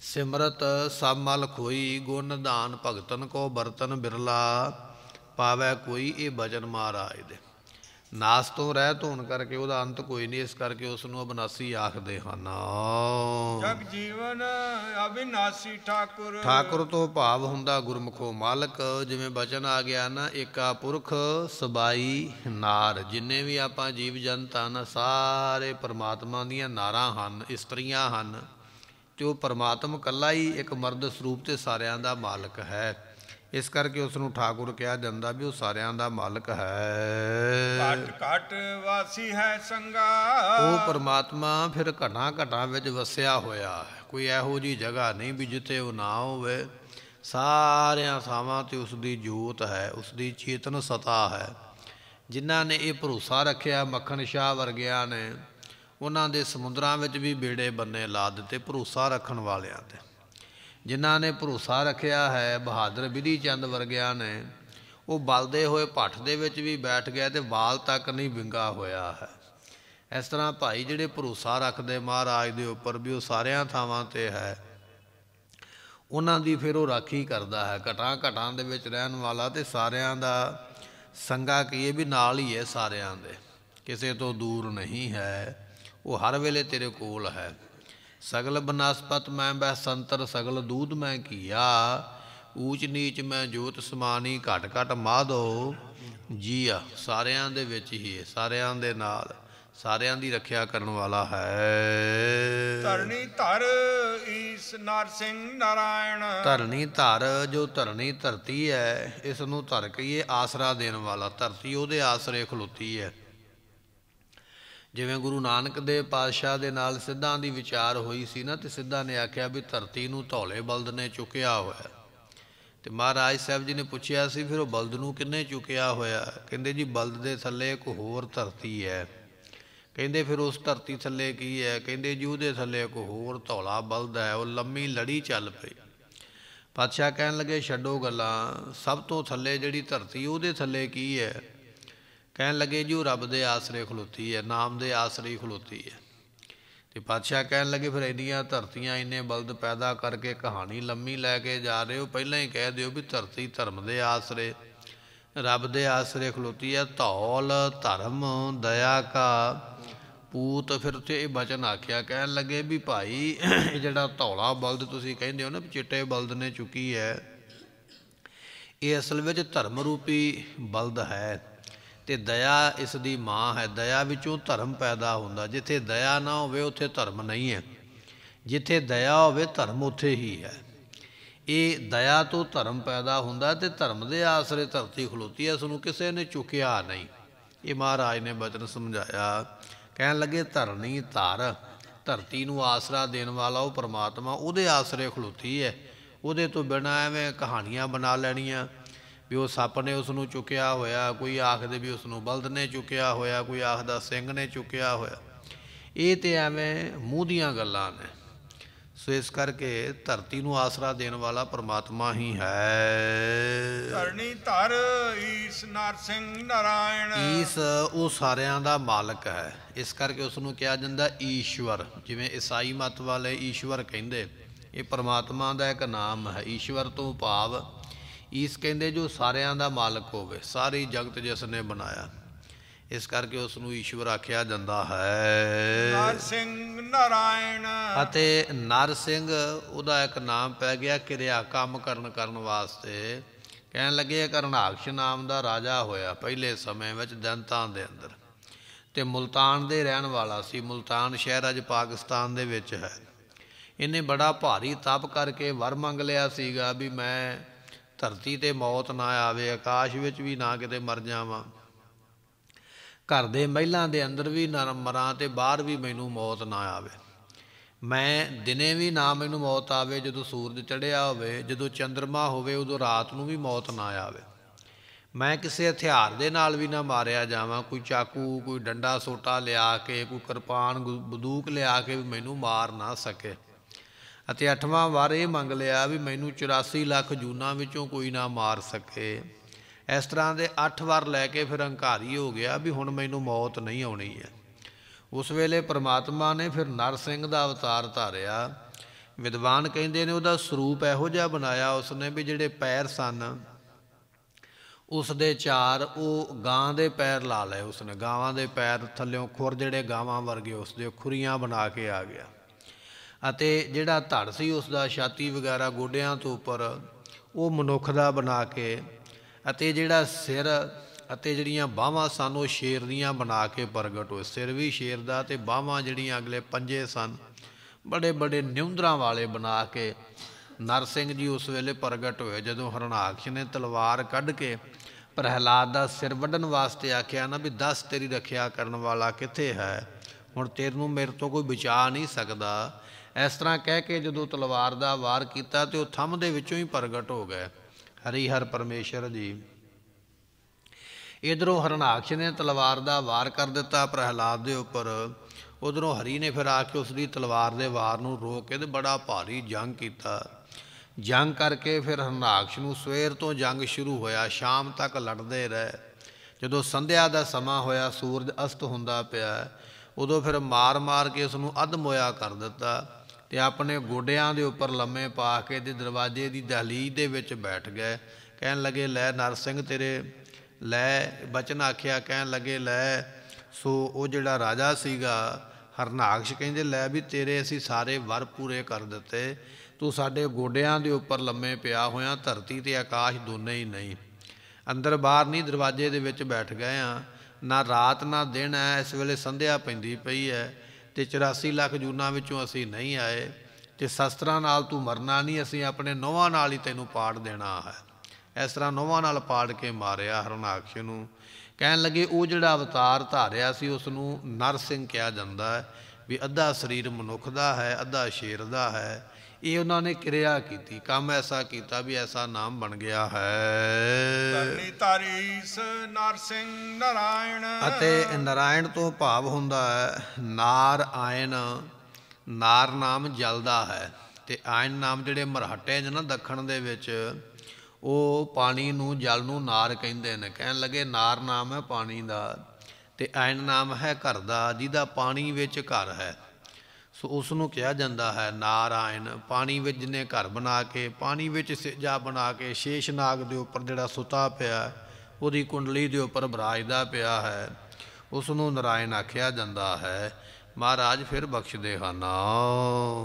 ਸਿਮਰਤ ਸਭ ਮਲ ਖੋਈ ਗੁਣ ਭਗਤਨ ਕੋ ਬਰਤਨ ਬਿਰਲਾ ਪਾਵੇ ਕੋਈ ਇਹ ਬਚਨ ਮਹਾਰਾਜ ਦੇ ਨਾਸ ਤੋਂ ਰਹਿ ਧੋਣ ਕਰਕੇ ਉਹਦਾ ਅੰਤ ਕੋਈ ਨਹੀਂ ਇਸ ਕਰਕੇ ਉਸ ਨੂੰ ਅਬਨਾਸੀ ਆਖਦੇ ਹਨ ਜਗ ਜੀਵਨ ਅਬਨਾਸੀ ਠਾਕੁਰ ਠਾਕੁਰ ਤੋਂ ਭਾਵ ਹੁੰਦਾ ਗੁਰਮਖੋ ਮਾਲਕ ਜਿਵੇਂ ਬਚਨ ਆ ਗਿਆ ਨਾ ਏਕਾ ਪੁਰਖ ਸਬਾਈ ਨਾਰ ਜਿੰਨੇ ਵੀ ਆਪਾਂ ਜੀਵ ਜੰਤ ਹਨ ਸਾਰੇ ਪਰਮਾਤਮਾ ਦੀਆਂ ਨਾਰਾਂ ਹਨ ਇਸਤਰੀਆਂ ਹਨ ਤੇ ਉਹ ਪਰਮਾਤਮ ਕੱਲਾ ਹੀ ਇੱਕ ਮਰਦ ਸਰੂਪ ਤੇ ਸਾਰਿਆਂ ਦਾ ਮਾਲਕ ਹੈ ਇਸ ਕਰਕੇ ਉਸ ਨੂੰ ਠਾਕੁਰ ਕਿਹਾ ਜਾਂਦਾ ਵੀ ਉਹ ਸਾਰਿਆਂ ਦਾ ਮਾਲਕ ਹੈ ਘਟ ਘਟ ਵਾਸੀ ਹੈ ਸੰਗਾ ਉਹ ਪਰਮਾਤਮਾ ਫਿਰ ਘਟਾਂ ਘਟਾ ਵਿੱਚ ਵਸਿਆ ਹੋਇਆ ਹੈ ਕੋਈ ਇਹੋ ਜੀ ਜਗ੍ਹਾ ਨਹੀਂ ਵੀ ਜਿੱਥੇ ਉਹ ਨਾ ਹੋਵੇ ਸਾਰਿਆਂ ਥਾਵਾਂ ਤੇ ਉਸ ਦੀ ਜੋਤ ਹੈ ਉਸ ਦੀ ਚੇਤਨ ਸਤਾ ਹੈ ਜਿਨ੍ਹਾਂ ਨੇ ਇਹ ਭਰੋਸਾ ਰੱਖਿਆ ਮੱਖਣ ਸ਼ਾਹ ਵਰਗਿਆਂ ਨੇ ਉਹਨਾਂ ਦੇ ਸਮੁੰਦਰਾਂ ਵਿੱਚ ਵੀ ਬੇੜੇ ਬੰਨੇ ਲਾ ਦਿੱਤੇ ਭਰੋਸਾ ਰੱਖਣ ਵਾਲਿਆਂ ਤੇ ਜਿਨ੍ਹਾਂ ਨੇ ਭਰੋਸਾ ਰੱਖਿਆ ਹੈ ਬਹਾਦਰ ਬਿਧੀ ਚੰਦ ਵਰਗਿਆਂ ਨੇ ਉਹ ਬਲਦੇ ਹੋਏ ਭੱਠ ਦੇ ਵਿੱਚ ਵੀ ਬੈਠ ਗਿਆ ਤੇ ਵਾਲ ਤੱਕ ਨਹੀਂ ਵਿੰਗਾ ਹੋਇਆ ਹੈ ਇਸ ਤਰ੍ਹਾਂ ਭਾਈ ਜਿਹੜੇ ਭਰੋਸਾ ਰੱਖਦੇ ਮਹਾਰਾਜ ਦੇ ਉੱਪਰ ਵੀ ਉਹ ਸਾਰਿਆਂ ਥਾਵਾਂ ਤੇ ਹੈ ਉਹਨਾਂ ਦੀ ਫਿਰ ਉਹ ਰਾਖੀ ਕਰਦਾ ਹੈ ਘਟਾਂ ਘਟਾਂ ਦੇ ਵਿੱਚ ਰਹਿਣ ਵਾਲਾ ਤੇ ਸਾਰਿਆਂ ਦਾ ਸੰਗਾ ਕੀਏ ਵੀ ਨਾਲ ਹੀ ਹੈ ਸਾਰਿਆਂ ਦੇ ਕਿਸੇ ਤੋਂ ਦੂਰ ਨਹੀਂ ਹੈ ਉਹ ਹਰ ਵੇਲੇ ਤੇਰੇ ਕੋਲ ਹੈ ਸਗਲ ਬਨਸਪਤ ਮੈਂ ਬਹਿ ਸੰਤਰ ਸਗਲ ਦੂਧ ਮੈਂ ਕੀਆ ਊਚ ਨੀਚ ਮੈਂ ਜੋਤ ਸਮਾਨੀ ਘਟ ਘਟ ਮਾਧੋ ਜੀਆ ਸਾਰਿਆਂ ਦੇ ਵਿੱਚ ਹੀ ਹੈ ਸਾਰਿਆਂ ਦੇ ਨਾਲ ਸਾਰਿਆਂ ਦੀ ਰੱਖਿਆ ਕਰਨ ਵਾਲਾ ਹੈ ਧਰਨੀ ਧਰ ਈਸ ਨਾਰ ਸਿੰਘ ਨਾਰਾਇਣ ਧਰਨੀ ਧਰ ਜੋ ਧਰਨੀ ਧਰਤੀ ਹੈ ਇਸ ਨੂੰ ਧਰ ਇਹ ਆਸਰਾ ਦੇਣ ਵਾਲਾ ਧਰਤੀ ਉਹਦੇ ਆਸਰੇ ਖਲੋਤੀ ਹੈ ਜਿਵੇਂ ਗੁਰੂ ਨਾਨਕ ਦੇ ਪਾਤਸ਼ਾਹ ਦੇ ਨਾਲ ਸਿੱਧਾਂ ਦੀ ਵਿਚਾਰ ਹੋਈ ਸੀ ਨਾ ਤੇ ਸਿੱਧਾਂ ਨੇ ਆਖਿਆ ਵੀ ਧਰਤੀ ਨੂੰ ਧੌਲੇ ਬਲਦ ਨੇ ਚੁੱਕਿਆ ਹੋਇਆ ਤੇ ਮਹਾਰਾਜ ਸਾਹਿਬ ਜੀ ਨੇ ਪੁੱਛਿਆ ਸੀ ਫਿਰ ਉਹ ਬਲਦ ਨੂੰ ਕਿੰਨੇ ਚੁੱਕਿਆ ਹੋਇਆ ਕਹਿੰਦੇ ਜੀ ਬਲਦ ਦੇ ਥੱਲੇ ਇੱਕ ਹੋਰ ਧਰਤੀ ਹੈ ਕਹਿੰਦੇ ਫਿਰ ਉਸ ਧਰਤੀ ਥੱਲੇ ਕੀ ਹੈ ਕਹਿੰਦੇ ਜੀ ਉਹਦੇ ਥੱਲੇ ਇੱਕ ਹੋਰ ਧੌਲਾ ਬਲਦ ਹੈ ਉਹ ਲੰਮੀ ਲੜੀ ਚੱਲ ਪਈ ਪਾਤਸ਼ਾਹ ਕਹਿਣ ਲੱਗੇ ਛੱਡੋ ਗੱਲਾਂ ਸਭ ਤੋਂ ਥੱਲੇ ਜਿਹੜੀ ਧਰਤੀ ਉਹਦੇ ਥੱਲੇ ਕੀ ਹੈ ਕਹਿਣ ਲੱਗੇ ਜੀ ਉਹ ਰੱਬ ਦੇ ਆਸਰੇ ਖਲੋਤੀ ਹੈ ਨਾਮ ਦੇ ਆਸਰੇ ਖਲੋਤੀ ਹੈ ਤੇ ਪਾਤਸ਼ਾਹ ਕਹਿਣ ਲੱਗੇ ਫਿਰ ਇੰਨੀਆਂ ਧਰਤੀਆਂ ਇੰਨੇ ਬਲਦ ਪੈਦਾ ਕਰਕੇ ਕਹਾਣੀ ਲੰਮੀ ਲੈ ਕੇ ਜਾ ਰਹੇ ਹੋ ਪਹਿਲਾਂ ਹੀ ਕਹਿ ਦਿਓ ਵੀ ਧਰਤੀ ਧਰਮ ਦੇ ਆਸਰੇ ਰੱਬ ਦੇ ਆਸਰੇ ਖਲੋਤੀ ਹੈ ਧੌਲ ਧਰਮ ਦਇਆ ਕਾ ਪੂਤ ਫਿਰ ਤੇ ਇਹ ਬਚਨ ਆਖਿਆ ਕਹਿਣ ਲੱਗੇ ਵੀ ਭਾਈ ਇਹ ਜਿਹੜਾ ਧੌਲਾ ਬਲਦ ਤੁਸੀਂ ਕਹਿੰਦੇ ਹੋ ਨਾ ਚਿੱਟੇ ਬਲਦ ਨੇ ਚੁੱਕੀ ਹੈ ਇਹ ਅਸਲ ਵਿੱਚ ਧਰਮ ਰੂਪੀ ਬਲਦ ਹੈ ਤੇ ਦਇਆ ਇਸ ਦੀ ਮਾਂ ਹੈ ਦਇਆ ਵਿੱਚੋਂ ਧਰਮ ਪੈਦਾ ਹੁੰਦਾ ਜਿੱਥੇ ਦਇਆ ਨਾ ਹੋਵੇ ਉੱਥੇ ਧਰਮ ਨਹੀਂ ਹੈ ਜਿੱਥੇ ਦਇਆ ਹੋਵੇ ਧਰਮ ਉੱਥੇ ਹੀ ਹੈ ਇਹ ਦਇਆ ਤੋਂ ਧਰਮ ਪੈਦਾ ਹੁੰਦਾ ਤੇ ਧਰਮ ਦੇ ਆਸਰੇ ਧਰਤੀ ਖਲੋਤੀ ਹੈ ਇਸ ਨੂੰ ਕਿਸੇ ਨੇ ਚੁੱਕਿਆ ਨਹੀਂ ਇਹ ਮਹਾਰਾਜ ਨੇ ਬਚਨ ਸਮਝਾਇਆ ਕਹਿਣ ਲੱਗੇ ਧਰਨੀ ਧਰ ਧਰਤੀ ਨੂੰ ਆਸਰਾ ਦੇਣ ਵਾਲਾ ਉਹ ਪਰਮਾਤਮਾ ਉਹਦੇ ਆਸਰੇ ਖਲੋਤੀ ਹੈ ਉਹਦੇ ਤੋਂ ਬਿਨਾਂ ਐਵੇਂ ਕਹਾਣੀਆਂ ਬਣਾ ਲੈਣੀਆਂ ਵੀ ਉਹ ਸੱਪ ਨੇ ਉਸ ਨੂੰ ਚੁੱਕਿਆ ਹੋਇਆ ਕੋਈ ਆਖਦੇ ਵੀ ਉਸ ਨੂੰ ਬਲਦ ਨੇ ਚੁੱਕਿਆ ਹੋਇਆ ਕੋਈ ਆਖਦਾ ਸਿੰਘ ਨੇ ਚੁੱਕਿਆ ਹੋਇਆ ਇਹ ਤੇ ਐਵੇਂ ਮੂੰਹ ਦੀਆਂ ਗੱਲਾਂ ਨੇ ਸੋ ਇਸ ਕਰਕੇ ਧਰਤੀ ਨੂੰ ਆਸਰਾ ਦੇਣ ਵਾਲਾ ਪਰਮਾਤਮਾ ਹੀ ਹੈ ਧਰਣੀ ਧਰ ਈਸ ਨਾਰ ਸਿੰਘ ਨਾਰਾਇਣ ਈਸ ਉਹ ਸਾਰਿਆਂ ਦਾ ਮਾਲਕ ਹੈ ਇਸ ਕਰਕੇ ਉਸ ਨੂੰ ਕਿਹਾ ਜਾਂਦਾ ਈਸ਼ਵਰ ਜਿਵੇਂ ਈਸਾਈ ਮਤ ਵਾਲੇ ਈਸ਼ਵਰ ਕਹਿੰਦੇ ਇਹ ਪਰਮਾਤਮਾ ਦਾ ਇੱਕ ਨਾਮ ਹੈ ਈਸ਼ਵਰ ਤੋਂ ਭਾਵ ਇਸ ਕਹਿੰਦੇ ਜੋ ਸਾਰਿਆਂ ਦਾ ਮਾਲਕ ਹੋਵੇ ਸਾਰੀ ਜਗਤ ਜਿਸ ਨੇ ਬਣਾਇਆ ਇਸ ਕਰਕੇ ਉਸ ਨੂੰ ਈਸ਼ਵਰ ਆਖਿਆ ਜਾਂਦਾ ਹੈ ਨਰਸਿੰਘ ਨਾਰਾਇਣ ਅਤੇ ਨਰਸਿੰਘ ਉਹਦਾ ਇੱਕ ਨਾਮ ਪੈ ਗਿਆ ਕਿਰਿਆ ਕੰਮ ਕਰਨ ਕਰਨ ਵਾਸਤੇ ਕਹਿਣ ਲੱਗੇ ਕਰਨਾਕਸ਼ ਨਾਮ ਦਾ ਰਾਜਾ ਹੋਇਆ ਪਹਿਲੇ ਸਮੇਂ ਵਿੱਚ ਦੰਤਾਂ ਦੇ ਅੰਦਰ ਤੇ ਮਲਤਾਨ ਦੇ ਰਹਿਣ ਵਾਲਾ ਸੀ ਮਲਤਾਨ ਸ਼ਹਿਰ ਅੱਜ ਪਾਕਿਸਤਾਨ ਦੇ ਵਿੱਚ ਹੈ ਇਹਨੇ ਬੜਾ ਭਾਰੀ ਤਪ ਕਰਕੇ ਵਰ ਮੰਗ ਲਿਆ ਸੀਗਾ ਵੀ ਮੈਂ ਧਰਤੀ ਤੇ ਮੌਤ ਨਾ ਆਵੇ ਆਕਾਸ਼ ਵਿੱਚ ਵੀ ਨਾ ਕਿਤੇ ਮਰ ਜਾਵਾਂ ਘਰ ਦੇ ਮਹਿਲਾਂ ਦੇ ਅੰਦਰ ਵੀ ਨਰਮ ਮਰਾਂ ਤੇ ਬਾਹਰ ਵੀ ਮੈਨੂੰ ਮੌਤ ਨਾ ਆਵੇ ਮੈਂ ਦਿਨੇ ਵੀ ਨਾ ਮੈਨੂੰ ਮੌਤ ਆਵੇ ਜਦੋਂ ਸੂਰਜ ਚੜ੍ਹਿਆ ਹੋਵੇ ਜਦੋਂ ਚੰ드ਰਮਾ ਹੋਵੇ ਉਦੋਂ ਰਾਤ ਨੂੰ ਵੀ ਮੌਤ ਨਾ ਆਵੇ ਮੈਂ ਕਿਸੇ ਹਥਿਆਰ ਦੇ ਨਾਲ ਵੀ ਨਾ ਮਾਰਿਆ ਜਾਵਾਂ ਕੋਈ ਚਾਕੂ ਕੋਈ ਡੰਡਾ ਸੋਟਾ ਲਿਆ ਕੇ ਕੋਈ ਕਿਰਪਾਨ ਬੰਦੂਕ ਲਿਆ ਕੇ ਮੈਨੂੰ ਮਾਰ ਨਾ ਸਕੇ ਅਤੇ ਅੱਠਵਾਂ ਵਾਰ ਇਹ ਮੰਗ ਲਿਆ ਵੀ ਮੈਨੂੰ 84 ਲੱਖ ਜੂਨਾ ਵਿੱਚੋਂ ਕੋਈ ਨਾ ਮਾਰ ਸਕੇ ਇਸ ਤਰ੍ਹਾਂ ਦੇ 8 ਵਾਰ ਲੈ ਕੇ ਫਿਰ ਹੰਕਾਰੀ ਹੋ ਗਿਆ ਵੀ ਹੁਣ ਮੈਨੂੰ ਮੌਤ ਨਹੀਂ ਆਉਣੀ ਹੈ ਉਸ ਵੇਲੇ ਪ੍ਰਮਾਤਮਾ ਨੇ ਫਿਰ ਨਰ ਸਿੰਘ ਦਾ ਅਵਤਾਰ ਧਾਰਿਆ ਵਿਦਵਾਨ ਕਹਿੰਦੇ ਨੇ ਉਹਦਾ ਸਰੂਪ ਇਹੋ ਜਿਹਾ ਬਣਾਇਆ ਉਸਨੇ ਵੀ ਜਿਹੜੇ ਪੈਰ ਸਨ ਉਸ ਦੇ ਚਾਰ ਉਹ ਗਾਂ ਦੇ ਪੈਰ ਲਾ ਲਏ ਉਸਨੇ ਗਾਵਾਂ ਦੇ ਪੈਰ ਥੱਲਿਓਂ ਖੁਰ ਜਿਹੜੇ ਗਾਵਾਂ ਵਰਗੇ ਉਸਦੇ ਖੁਰੀਆਂ ਬਣਾ ਕੇ ਆ ਗਿਆ ਅਤੇ ਜਿਹੜਾ ਧੜ ਸੀ ਉਸ ਦਾ ਛਾਤੀ ਵਗੈਰਾ ਗੋਡਿਆਂ ਤੋਂ ਉੱਪਰ ਉਹ ਮਨੁੱਖ ਦਾ ਬਣਾ ਕੇ ਅਤੇ ਜਿਹੜਾ ਸਿਰ ਅਤੇ ਜਿਹੜੀਆਂ ਬਾਹਾਂ ਸਨ ਉਹ ਸ਼ੇਰ ਦੀਆਂ ਬਣਾ ਕੇ ਪ੍ਰਗਟ ਹੋਏ ਸਿਰ ਵੀ ਸ਼ੇਰ ਦਾ ਤੇ ਬਾਹਾਂ ਜਿਹੜੀਆਂ ਅਗਲੇ ਪੰਜੇ ਸਨ ਬੜੇ ਬੜੇ ਨਿਉਂਦਰਾਂ ਵਾਲੇ ਬਣਾ ਕੇ ਨਰ ਸਿੰਘ ਜੀ ਉਸ ਵੇਲੇ ਪ੍ਰਗਟ ਹੋਏ ਜਦੋਂ ਹਰਨਾਕਸ਼ ਨੇ ਤਲਵਾਰ ਕੱਢ ਕੇ ਪ੍ਰਹਿਲਾਦ ਦਾ ਸਿਰ ਵੱਢਣ ਵਾਸਤੇ ਆਖਿਆ ਨਾ ਵੀ ਦੱਸ ਤੇਰੀ ਰੱਖਿਆ ਕਰਨ ਵਾਲਾ ਕਿੱਥੇ ਹੈ ਹੁਣ ਤੇਰ ਨੂੰ ਮੇਰੇ ਤੋਂ ਕੋਈ ਬਚਾ ਨਹੀਂ ਸਕਦਾ ਇਸ ਤਰ੍ਹਾਂ ਕਹਿ ਕੇ ਜਦੋਂ ਤਲਵਾਰ ਦਾ ਵਾਰ ਕੀਤਾ ਤੇ ਉਹ ਥੰਮ ਦੇ ਵਿੱਚੋਂ ਹੀ ਪ੍ਰਗਟ ਹੋ ਗਏ ਹਰੀ ਹਰ ਪਰਮੇਸ਼ਰ ਜੀ ਇਧਰੋਂ ਹਰਨਾਕਸ਼ ਨੇ ਤਲਵਾਰ ਦਾ ਵਾਰ ਕਰ ਦਿੱਤਾ ਪ੍ਰਹਿਲਾਦ ਦੇ ਉੱਪਰ ਉਧਰੋਂ ਹਰੀ ਨੇ ਫਿਰ ਆ ਕੇ ਉਸ ਦੀ ਤਲਵਾਰ ਦੇ ਵਾਰ ਨੂੰ ਰੋਕ ਕੇ ਤੇ ਬੜਾ ਭਾਰੀ ਜੰਗ ਕੀਤਾ ਜੰਗ ਕਰਕੇ ਫਿਰ ਹਰਨਾਕਸ਼ ਨੂੰ ਸਵੇਰ ਤੋਂ ਜੰਗ ਸ਼ੁਰੂ ਹੋਇਆ ਸ਼ਾਮ ਤੱਕ ਲੜਦੇ ਰਹੇ ਜਦੋਂ ਸੰਧਿਆ ਦਾ ਸਮਾਂ ਹੋਇਆ ਸੂਰਜ ਅਸਤ ਹੁੰਦਾ ਪਿਆ ਉਦੋਂ ਫਿਰ ਮਾਰ-ਮਾਰ ਕੇ ਉਸ ਨੂੰ ਅਧਮੋਇਆ ਕਰ ਦਿੱਤਾ ਤੇ ਆਪਣੇ ਗੋਡਿਆਂ ਦੇ ਉੱਪਰ ਲੰਮੇ ਪਾ ਕੇ ਤੇ ਦਰਵਾਜ਼ੇ ਦੀ ਦਹਲੀਜ਼ ਦੇ ਵਿੱਚ ਬੈਠ ਗਏ ਕਹਿਣ ਲੱਗੇ ਲੈ ਨਰਸਿੰਘ ਤੇਰੇ ਲੈ ਬਚਨ ਆਖਿਆ ਕਹਿਣ ਲੱਗੇ ਲੈ ਸੋ ਉਹ ਜਿਹੜਾ ਰਾਜਾ ਸੀਗਾ ਹਰਨਾਕਸ਼ ਕਹਿੰਦੇ ਲੈ ਵੀ ਤੇਰੇ ਅਸੀਂ ਸਾਰੇ ਵਰ ਪੂਰੇ ਕਰ ਦਿੱਤੇ ਤੂੰ ਸਾਡੇ ਗੋਡਿਆਂ ਦੇ ਉੱਪਰ ਲੰਮੇ ਪਿਆ ਹੋਇਆ ਧਰਤੀ ਤੇ ਆਕਾਸ਼ ਦੋਨੇ ਹੀ ਨਹੀਂ ਅੰਦਰ ਬਾਹਰ ਨਹੀਂ ਦਰਵਾਜ਼ੇ ਦੇ ਵਿੱਚ ਬੈਠ ਗਏ ਆ ਨਾ ਰਾਤ ਨਾ ਦਿਨ ਐ ਇਸ ਵੇਲੇ ਸੰਧਿਆ ਪੈਂਦੀ ਪਈ ਐ ਤੇ 84 ਲੱਖ ਜੂਨਾ ਵਿੱਚੋਂ ਅਸੀਂ ਨਹੀਂ ਆਏ ਤੇ ਸ਼ਸਤਰਾਂ ਨਾਲ ਤੂੰ ਮਰਨਾ ਨਹੀਂ ਅਸੀਂ ਆਪਣੇ ਨੋਹਾਂ ਨਾਲ ਹੀ ਤੈਨੂੰ ਪਾੜ ਦੇਣਾ ਹੈ ਇਸ ਤਰ੍ਹਾਂ ਨੋਹਾਂ ਨਾਲ ਪਾੜ ਕੇ ਮਾਰਿਆ ਹਰਨਾਕਸ਼ ਨੂੰ ਕਹਿਣ ਲੱਗੇ ਉਹ ਜਿਹੜਾ ਅਵਤਾਰ ਧਾਰਿਆ ਸੀ ਉਸ ਨੂੰ ਨਰ ਸਿੰਘ ਕਿਹਾ ਜਾਂਦਾ ਹੈ ਵੀ ਅੱਧਾ ਸਰੀਰ ਮਨੁੱਖ ਦਾ ਹੈ ਅੱਧਾ ਸ਼ੇਰ ਦਾ ਹੈ ਇਹ ਉਹਨਾਂ ਨੇ ਕਿਰਿਆ ਕੀਤੀ ਕੰਮ ਐਸਾ ਕੀਤਾ ਵੀ ਐਸਾ ਨਾਮ ਬਣ ਗਿਆ ਹੈ ਧਰਨੀ ਤਾਰੀਸ ਨਰਸਿੰਘ ਨਰਾਇਣ ਅਤੇ ਨਰਾਇਣ ਤੋਂ ਭਾਵ ਹੁੰਦਾ ਹੈ ਨਾਰ ਆਇਨ ਨਾਰ ਨਾਮ ਜਲਦਾ ਹੈ ਤੇ ਆਇਨ ਨਾਮ ਜਿਹੜੇ ਮਰਹਟੇ ਨੇ ਨਾ ਦੱਖਣ ਦੇ ਵਿੱਚ ਉਹ ਪਾਣੀ ਨੂੰ ਜਲ ਨੂੰ ਨਾਰ ਕਹਿੰਦੇ ਨੇ ਕਹਿਣ ਲੱਗੇ ਨਾਰ ਨਾਮ ਹੈ ਪਾਣੀ ਦਾ ਤੇ ਆਇਨ ਨਾਮ ਹੈ ਘਰ ਦਾ ਜਿਹਦਾ ਪਾਣੀ ਵਿੱਚ ਘਰ ਹੈ ਸੋ ਉਸ ਨੂੰ ਕਿਹਾ ਜਾਂਦਾ ਹੈ ਨਾਰਾਇਣ ਪਾਣੀ ਵਿੱਚ ਜਿਨੇ ਘਰ ਬਣਾ ਕੇ ਪਾਣੀ ਵਿੱਚ ਸਿਜਾ ਬਣਾ ਕੇ ਸ਼ੇਸ਼ਨਾਗ ਦੇ ਉੱਪਰ ਜਿਹੜਾ ਸੁਤਾ ਪਿਆ ਉਹਦੀ ਕੁੰਡਲੀ ਦੇ ਉੱਪਰ ਬਰਾਜਦਾ ਪਿਆ ਹੈ ਉਸ ਨੂੰ ਨਾਰਾਇਣ ਆਖਿਆ ਜਾਂਦਾ ਹੈ ਮਹਾਰਾਜ ਫਿਰ ਬਖਸ਼ਦੇ ਹਨ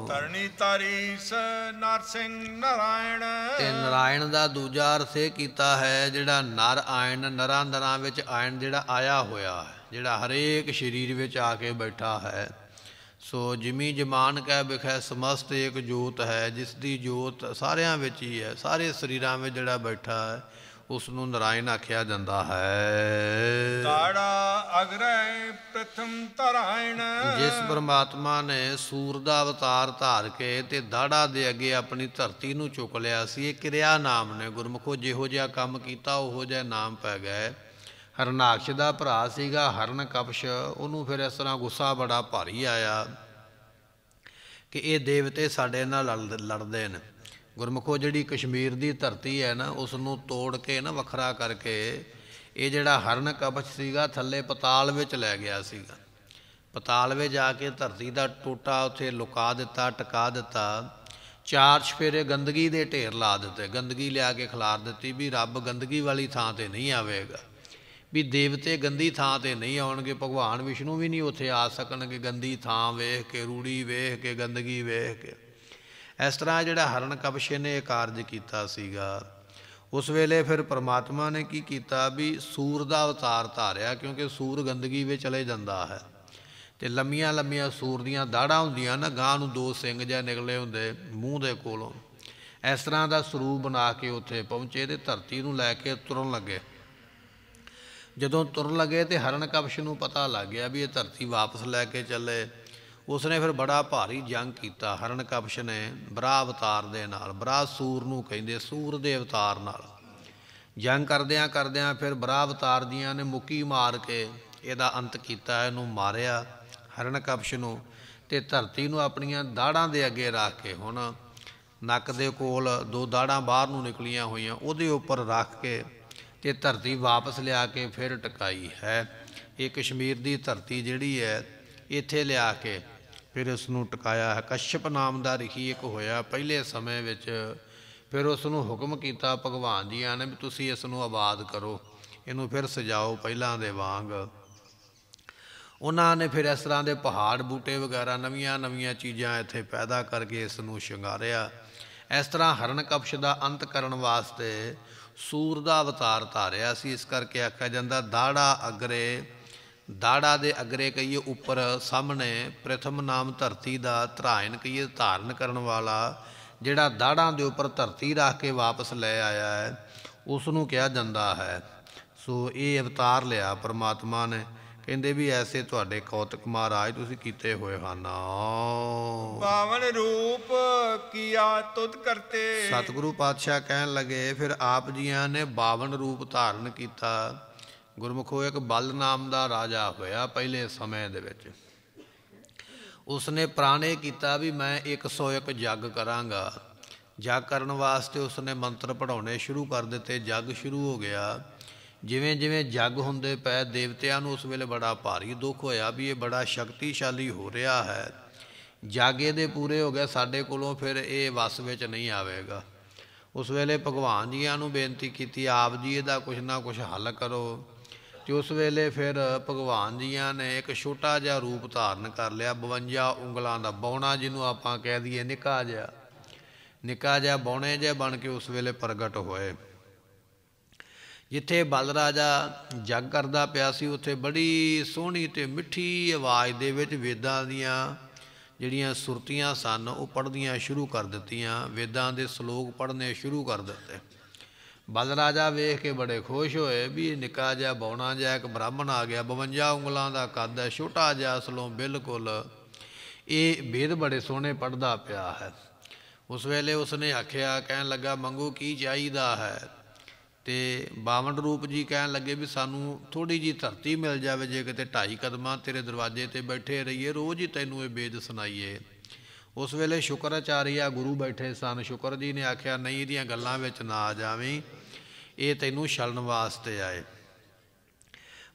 ਤਰਣੀ ਤਾਰੀਸ ਨਰ ਸਿੰਘ ਨਾਰਾਇਣ ਤੇ ਨਾਰਾਇਣ ਦਾ ਦੂਜਾ ਅਰਥ ਇਹ ਕੀਤਾ ਹੈ ਜਿਹੜਾ ਨਰ ਆਇਣ ਨਰਾਂ ਨਰਾਂ ਵਿੱਚ ਆਇਣ ਜਿਹੜਾ ਆਇਆ ਹੋਇਆ ਹੈ ਜਿਹੜਾ ਹਰੇਕ ਸਰੀਰ ਵਿੱਚ ਆ ਕੇ ਬੈਠਾ ਹੈ ਸੋ ਜਿਮੀ ਜਮਾਨ ਕਹਿ ਬਖੈ ਸਮਸਤ ਏਕ ਜੋਤ ਹੈ ਜਿਸ ਦੀ ਜੋਤ ਸਾਰਿਆਂ ਵਿੱਚ ਹੀ ਹੈ ਸਾਰੇ ਸਰੀਰਾਂ ਵਿੱਚ ਜਿਹੜਾ ਬੈਠਾ ਹੈ ਉਸ ਨੂੰ ਨਰਾਇਣ ਆਖਿਆ ਜਾਂਦਾ ਹੈ ਤਾੜਾ ਅਗਰੈ ਪ੍ਰਥਮ ਤਰਾਇਣ ਜਿਸ ਪ੍ਰਮਾਤਮਾ ਨੇ ਸੂਰ ਦਾ ਅਵਤਾਰ ਧਾਰ ਕੇ ਤੇ ਦਾੜਾ ਦੇ ਅੱਗੇ ਆਪਣੀ ਧਰਤੀ ਨੂੰ ਚੁੱਕ ਲਿਆ ਸੀ ਇਹ ਕਿਰਿਆ ਨਾਮ ਨੇ ਗੁਰਮਖੋ ਜਿਹੋ ਜਿਹਾ ਕੰਮ ਕੀਤਾ ਉਹੋ ਜਿਹਾ ਨਾਮ ਪੈ ਗਿਆ ਹਰਨਾਕਸ਼ ਦਾ ਭਰਾ ਸੀਗਾ ਹਰਨ ਕਪਸ਼ ਉਹਨੂੰ ਫਿਰ ਇਸ ਤਰ੍ਹਾਂ ਗੁੱਸਾ ਬੜਾ ਭਾਰੀ ਆਇਆ ਕਿ ਇਹ ਦੇਵਤੇ ਸਾਡੇ ਨਾਲ ਲੜਦੇ ਨੇ ਗੁਰਮਖੋ ਜਿਹੜੀ ਕਸ਼ਮੀਰ ਦੀ ਧਰਤੀ ਹੈ ਨਾ ਉਸ ਨੂੰ ਤੋੜ ਕੇ ਨਾ ਵੱਖਰਾ ਕਰਕੇ ਇਹ ਜਿਹੜਾ ਹਰਨ ਕਪਸ਼ ਸੀਗਾ ਥੱਲੇ ਪਤਾਲ ਵਿੱਚ ਲੈ ਗਿਆ ਸੀਗਾ ਪਤਾਲ ਵਿੱਚ ਜਾ ਕੇ ਧਰਤੀ ਦਾ ਟੋਟਾ ਉੱਥੇ ਲੁਕਾ ਦਿੱਤਾ ਟਿਕਾ ਦਿੱਤਾ ਚਾਰ ਛਫੇਰੇ ਗੰਦਗੀ ਦੇ ਢੇਰ ਲਾ ਦਿੱਤੇ ਗੰਦਗੀ ਲਿਆ ਕੇ ਖਿਲਾਰ ਦਿੱਤੀ ਵੀ ਰੱਬ ਗੰਦਗੀ ਵਾਲੀ ਥਾਂ ਤੇ ਨਹੀਂ ਆਵੇਗਾ ਵੀ ਦੇਵਤੇ ਗੰਦੀ ਥਾਂ ਤੇ ਨਹੀਂ ਆਉਣਗੇ ਭਗਵਾਨ ਵਿਸ਼ਨੂੰ ਵੀ ਨਹੀਂ ਉੱਥੇ ਆ ਸਕਣਗੇ ਗੰਦੀ ਥਾਂ ਵੇਖ ਕੇ ਰੂੜੀ ਵੇਖ ਕੇ ਗੰਦਗੀ ਵੇਖ ਕੇ ਇਸ ਤਰ੍ਹਾਂ ਜਿਹੜਾ ਹਰਣ ਕਪਸ਼ੇ ਨੇ ਇਹ ਕਾਰਜ ਕੀਤਾ ਸੀਗਾ ਉਸ ਵੇਲੇ ਫਿਰ ਪ੍ਰਮਾਤਮਾ ਨੇ ਕੀ ਕੀਤਾ ਵੀ ਸੂਰ ਦਾ ਅਵਤਾਰ ਧਾਰਿਆ ਕਿਉਂਕਿ ਸੂਰ ਗੰਦਗੀ ਵਿੱਚ ਚਲੇ ਜਾਂਦਾ ਹੈ ਤੇ ਲੰਮੀਆਂ ਲੰਮੀਆਂ ਸੂਰ ਦੀਆਂ ਦਾੜਾਂ ਹੁੰਦੀਆਂ ਨਾ ਗਾਂ ਨੂੰ ਦੋ ਸਿੰਘ ਜਿਹਾ ਨਿਕਲੇ ਹੁੰਦੇ ਮੂੰਹ ਦੇ ਕੋਲੋਂ ਇਸ ਤਰ੍ਹਾਂ ਦਾ ਸਰੂਪ ਬਣਾ ਕੇ ਉੱਥੇ ਪਹੁੰਚੇ ਤੇ ਧਰਤੀ ਨੂੰ ਲੈ ਕੇ ਤੁਰਨ ਲੱਗੇ ਜਦੋਂ ਤੁਰ ਲਗੇ ਤੇ ਹਰਨ ਕਪਸ਼ ਨੂੰ ਪਤਾ ਲੱਗ ਗਿਆ ਵੀ ਇਹ ਧਰਤੀ ਵਾਪਸ ਲੈ ਕੇ ਚੱਲੇ ਉਸਨੇ ਫਿਰ ਬੜਾ ਭਾਰੀ ਜੰਗ ਕੀਤਾ ਹਰਨ ਕਪਸ਼ ਨੇ ਬਰਾ ਅਵਤਾਰ ਦੇ ਨਾਲ ਬਰਾ ਸੂਰ ਨੂੰ ਕਹਿੰਦੇ ਸੂਰ ਦੇ ਅਵਤਾਰ ਨਾਲ ਜੰਗ ਕਰਦਿਆਂ ਕਰਦਿਆਂ ਫਿਰ ਬਰਾ ਅਵਤਾਰ ਦੀਆਂ ਨੇ ਮੁਕੀ ਮਾਰ ਕੇ ਇਹਦਾ ਅੰਤ ਕੀਤਾ ਇਹਨੂੰ ਮਾਰਿਆ ਹਰਨ ਕਪਸ਼ ਨੂੰ ਤੇ ਧਰਤੀ ਨੂੰ ਆਪਣੀਆਂ ਦਾੜਾਂ ਦੇ ਅੱਗੇ ਰੱਖ ਕੇ ਹੁਣ ਨੱਕ ਦੇ ਕੋਲ ਦੋ ਦਾੜਾਂ ਬਾਹਰ ਨੂੰ ਨਿਕਲੀਆਂ ਹੋਈਆਂ ਉਹਦੇ ਉੱਪਰ ਰੱਖ ਕੇ ਤੇ ਧਰਤੀ ਵਾਪਸ ਲਿਆ ਕੇ ਫਿਰ ਟਿਕਾਈ ਹੈ ਇਹ ਕਸ਼ਮੀਰ ਦੀ ਧਰਤੀ ਜਿਹੜੀ ਹੈ ਇੱਥੇ ਲਿਆ ਕੇ ਫਿਰ ਉਸ ਨੂੰ ਟਿਕਾਇਆ ਹੈ ਕਸ਼ਪ ਨਾਮ ਦਾ ਰਿਖੀ ਇੱਕ ਹੋਇਆ ਪਹਿਲੇ ਸਮੇਂ ਵਿੱਚ ਫਿਰ ਉਸ ਨੂੰ ਹੁਕਮ ਕੀਤਾ ਭਗਵਾਨ ਜੀ ਨੇ ਵੀ ਤੁਸੀਂ ਇਸ ਨੂੰ ਆਬਾਦ ਕਰੋ ਇਹਨੂੰ ਫਿਰ ਸਜਾਓ ਪਹਿਲਾਂ ਦੇ ਵਾਂਗ ਉਹਨਾਂ ਨੇ ਫਿਰ ਇਸ ਤਰ੍ਹਾਂ ਦੇ ਪਹਾੜ ਬੂਟੇ ਵਗੈਰਾ ਨਵੀਆਂ-ਨਵੀਆਂ ਚੀਜ਼ਾਂ ਇੱਥੇ ਪੈਦਾ ਕਰਕੇ ਇਸ ਨੂੰ ਸ਼ਿੰਗਾਰਿਆ ਇਸ ਤਰ੍ਹਾਂ ਹਰਨ ਕਪਸ਼ ਦਾ ਅੰਤ ਕਰਨ ਵਾਸਤੇ ਸੂਰ ਦਾ ਅਵਤਾਰ ਧਾਰਿਆ ਸੀ ਇਸ ਕਰਕੇ ਆਖਿਆ ਜਾਂਦਾ ਦਾੜਾ ਅਗਰੇ ਦਾੜਾ ਦੇ ਅਗਰੇ ਕਹੀਏ ਉੱਪਰ ਸਾਹਮਣੇ ਪ੍ਰਥਮ ਨਾਮ ਧਰਤੀ ਦਾ ਧਰਾਇਨ ਕਹੀਏ ਧਾਰਨ ਕਰਨ ਵਾਲਾ ਜਿਹੜਾ ਦਾੜਾਂ ਦੇ ਉੱਪਰ ਧਰਤੀ ਰੱਖ ਕੇ ਵਾਪਸ ਲੈ ਆਇਆ ਹੈ ਉਸ ਨੂੰ ਕਿਹਾ ਜਾਂਦਾ ਹੈ ਸੋ ਇਹ ਅਵਤਾਰ ਲਿਆ ਪਰਮਾਤਮਾ ਨੇ ਕਹਿੰਦੇ ਵੀ ਐਸੇ ਤੁਹਾਡੇ ਕੌਤਕ ਮਹਾਰਾਜ ਤੁਸੀਂ ਕੀਤੇ ਹੋਏ ਹਨ ਬਾਵਨ ਰੂਪ ਕੀਆ ਤੁਤ ਕਰਤੇ ਸਤਿਗੁਰੂ ਪਾਤਸ਼ਾਹ ਕਹਿਣ ਲਗੇ ਫਿਰ ਆਪ ਜੀਆਂ ਨੇ 52 ਰੂਪ ਧਾਰਨ ਕੀਤਾ ਗੁਰਮੁਖੋ ਇੱਕ ਬਲ ਨਾਮ ਦਾ ਰਾਜਾ ਹੋਇਆ ਪਹਿਲੇ ਸਮੇਂ ਦੇ ਵਿੱਚ ਉਸਨੇ ਪ੍ਰਾਣੇ ਕੀਤਾ ਵੀ ਮੈਂ 101 ਜੱਗ ਕਰਾਂਗਾ ਜਗ ਕਰਨ ਵਾਸਤੇ ਉਸਨੇ ਮੰਤਰ ਪੜਾਉਣੇ ਸ਼ੁਰੂ ਕਰ ਦਿੱਤੇ ਜੱਗ ਸ਼ੁਰੂ ਹੋ ਗਿਆ ਜਿਵੇਂ ਜਿਵੇਂ ਜੱਗ ਹੁੰਦੇ ਪਏ ਦੇਵਤਿਆਂ ਨੂੰ ਉਸ ਵੇਲੇ ਬੜਾ ਭਾਰੀ ਦੁੱਖ ਹੋਇਆ ਵੀ ਇਹ ਬੜਾ ਸ਼ਕਤੀਸ਼ਾਲੀ ਹੋ ਰਿਹਾ ਹੈ ਜਾਗੇ ਦੇ ਪੂਰੇ ਹੋ ਗਏ ਸਾਡੇ ਕੋਲੋਂ ਫਿਰ ਇਹ ਵਸ ਵਿੱਚ ਨਹੀਂ ਆਵੇਗਾ ਉਸ ਵੇਲੇ ਭਗਵਾਨ ਜੀਆਂ ਨੂੰ ਬੇਨਤੀ ਕੀਤੀ ਆਪ ਜੀ ਇਹਦਾ ਕੁਛ ਨਾ ਕੁਛ ਹੱਲ ਕਰੋ ਤੇ ਉਸ ਵੇਲੇ ਫਿਰ ਭਗਵਾਨ ਜੀਆਂ ਨੇ ਇੱਕ ਛੋਟਾ ਜਿਹਾ ਰੂਪ ਧਾਰਨ ਕਰ ਲਿਆ 52 ਉਂਗਲਾਂ ਦਾ ਬੌਣਾ ਜਿਹਨੂੰ ਆਪਾਂ ਕਹਿ ਦਈਏ ਨਿਕਾ ਜਿਹਾ ਨਿਕਾ ਜਿਹਾ ਬੌਣੇ ਜਿਹਾ ਬਣ ਕੇ ਉਸ ਵੇਲੇ ਪ੍ਰਗਟ ਹੋਏ ਜਿੱਥੇ ਬਲ ਰਾਜਾ ਜਗ ਕਰਦਾ ਪਿਆ ਸੀ ਉੱਥੇ ਬੜੀ ਸੋਹਣੀ ਤੇ ਮਿੱਠੀ ਆਵਾਜ਼ ਦੇ ਵਿੱਚ ਵੇਦਾਂ ਦੀਆਂ ਜਿਹੜੀਆਂ ਸੁਰਤੀਆਂ ਸਨ ਉਹ ਪੜ੍ਹਦੀਆਂ ਸ਼ੁਰੂ ਕਰ ਦਿੱਤੀਆਂ ਵੇਦਾਂ ਦੇ ਸ਼ਲੋਕ ਪੜ੍ਹਨੇ ਸ਼ੁਰੂ ਕਰ ਦਿੱਤੇ ਬਲ ਰਾਜਾ ਵੇਖ ਕੇ ਬੜੇ ਖੁਸ਼ ਹੋਏ ਵੀ ਇਹ ਨਿਕਾ ਜਿਹਾ ਬੌਣਾ ਜਿਹਾ ਇੱਕ ਬ੍ਰਾਹਮਣ ਆ ਗਿਆ 52 ਉਂਗਲਾਂ ਦਾ ਕੱਦ ਹੈ ਛੋਟਾ ਜਿਹਾ ਸਲੋਂ ਬਿਲਕੁਲ ਇਹ ਵੇਦ ਬੜੇ ਸੋਹਣੇ ਪੜਦਾ ਪਿਆ ਹੈ ਉਸ ਵੇਲੇ ਉਸਨੇ ਆਖਿਆ ਕਹਿਣ ਲੱਗਾ ਮੰਗੂ ਕੀ ਚਾਹੀਦਾ ਹੈ ਤੇ ਬਾਵਨ ਰੂਪ ਜੀ ਕਹਿਣ ਲੱਗੇ ਵੀ ਸਾਨੂੰ ਥੋੜੀ ਜੀ ਧਰਤੀ ਮਿਲ ਜਾਵੇ ਜੇ ਕਿਤੇ ਢਾਈ ਕਦਮਾਂ ਤੇਰੇ ਦਰਵਾਜ਼ੇ ਤੇ ਬੈਠੇ ਰਹੀਏ ਰੋਜ਼ ਹੀ ਤੈਨੂੰ ਇਹ ਬੇਦ ਸੁਣਾਈਏ ਉਸ ਵੇਲੇ ਸ਼ੁਕਰਾਚਾਰੀਆ ਗੁਰੂ ਬੈਠੇ ਸਨ ਸ਼ੁਕਰ ਜੀ ਨੇ ਆਖਿਆ ਨਹੀਂ ਇਹਦੀਆਂ ਗੱਲਾਂ ਵਿੱਚ ਨਾ ਆ ਜਾਵੀਂ ਇਹ ਤੈਨੂੰ ਛਲਣ ਵਾਸਤੇ ਆਏ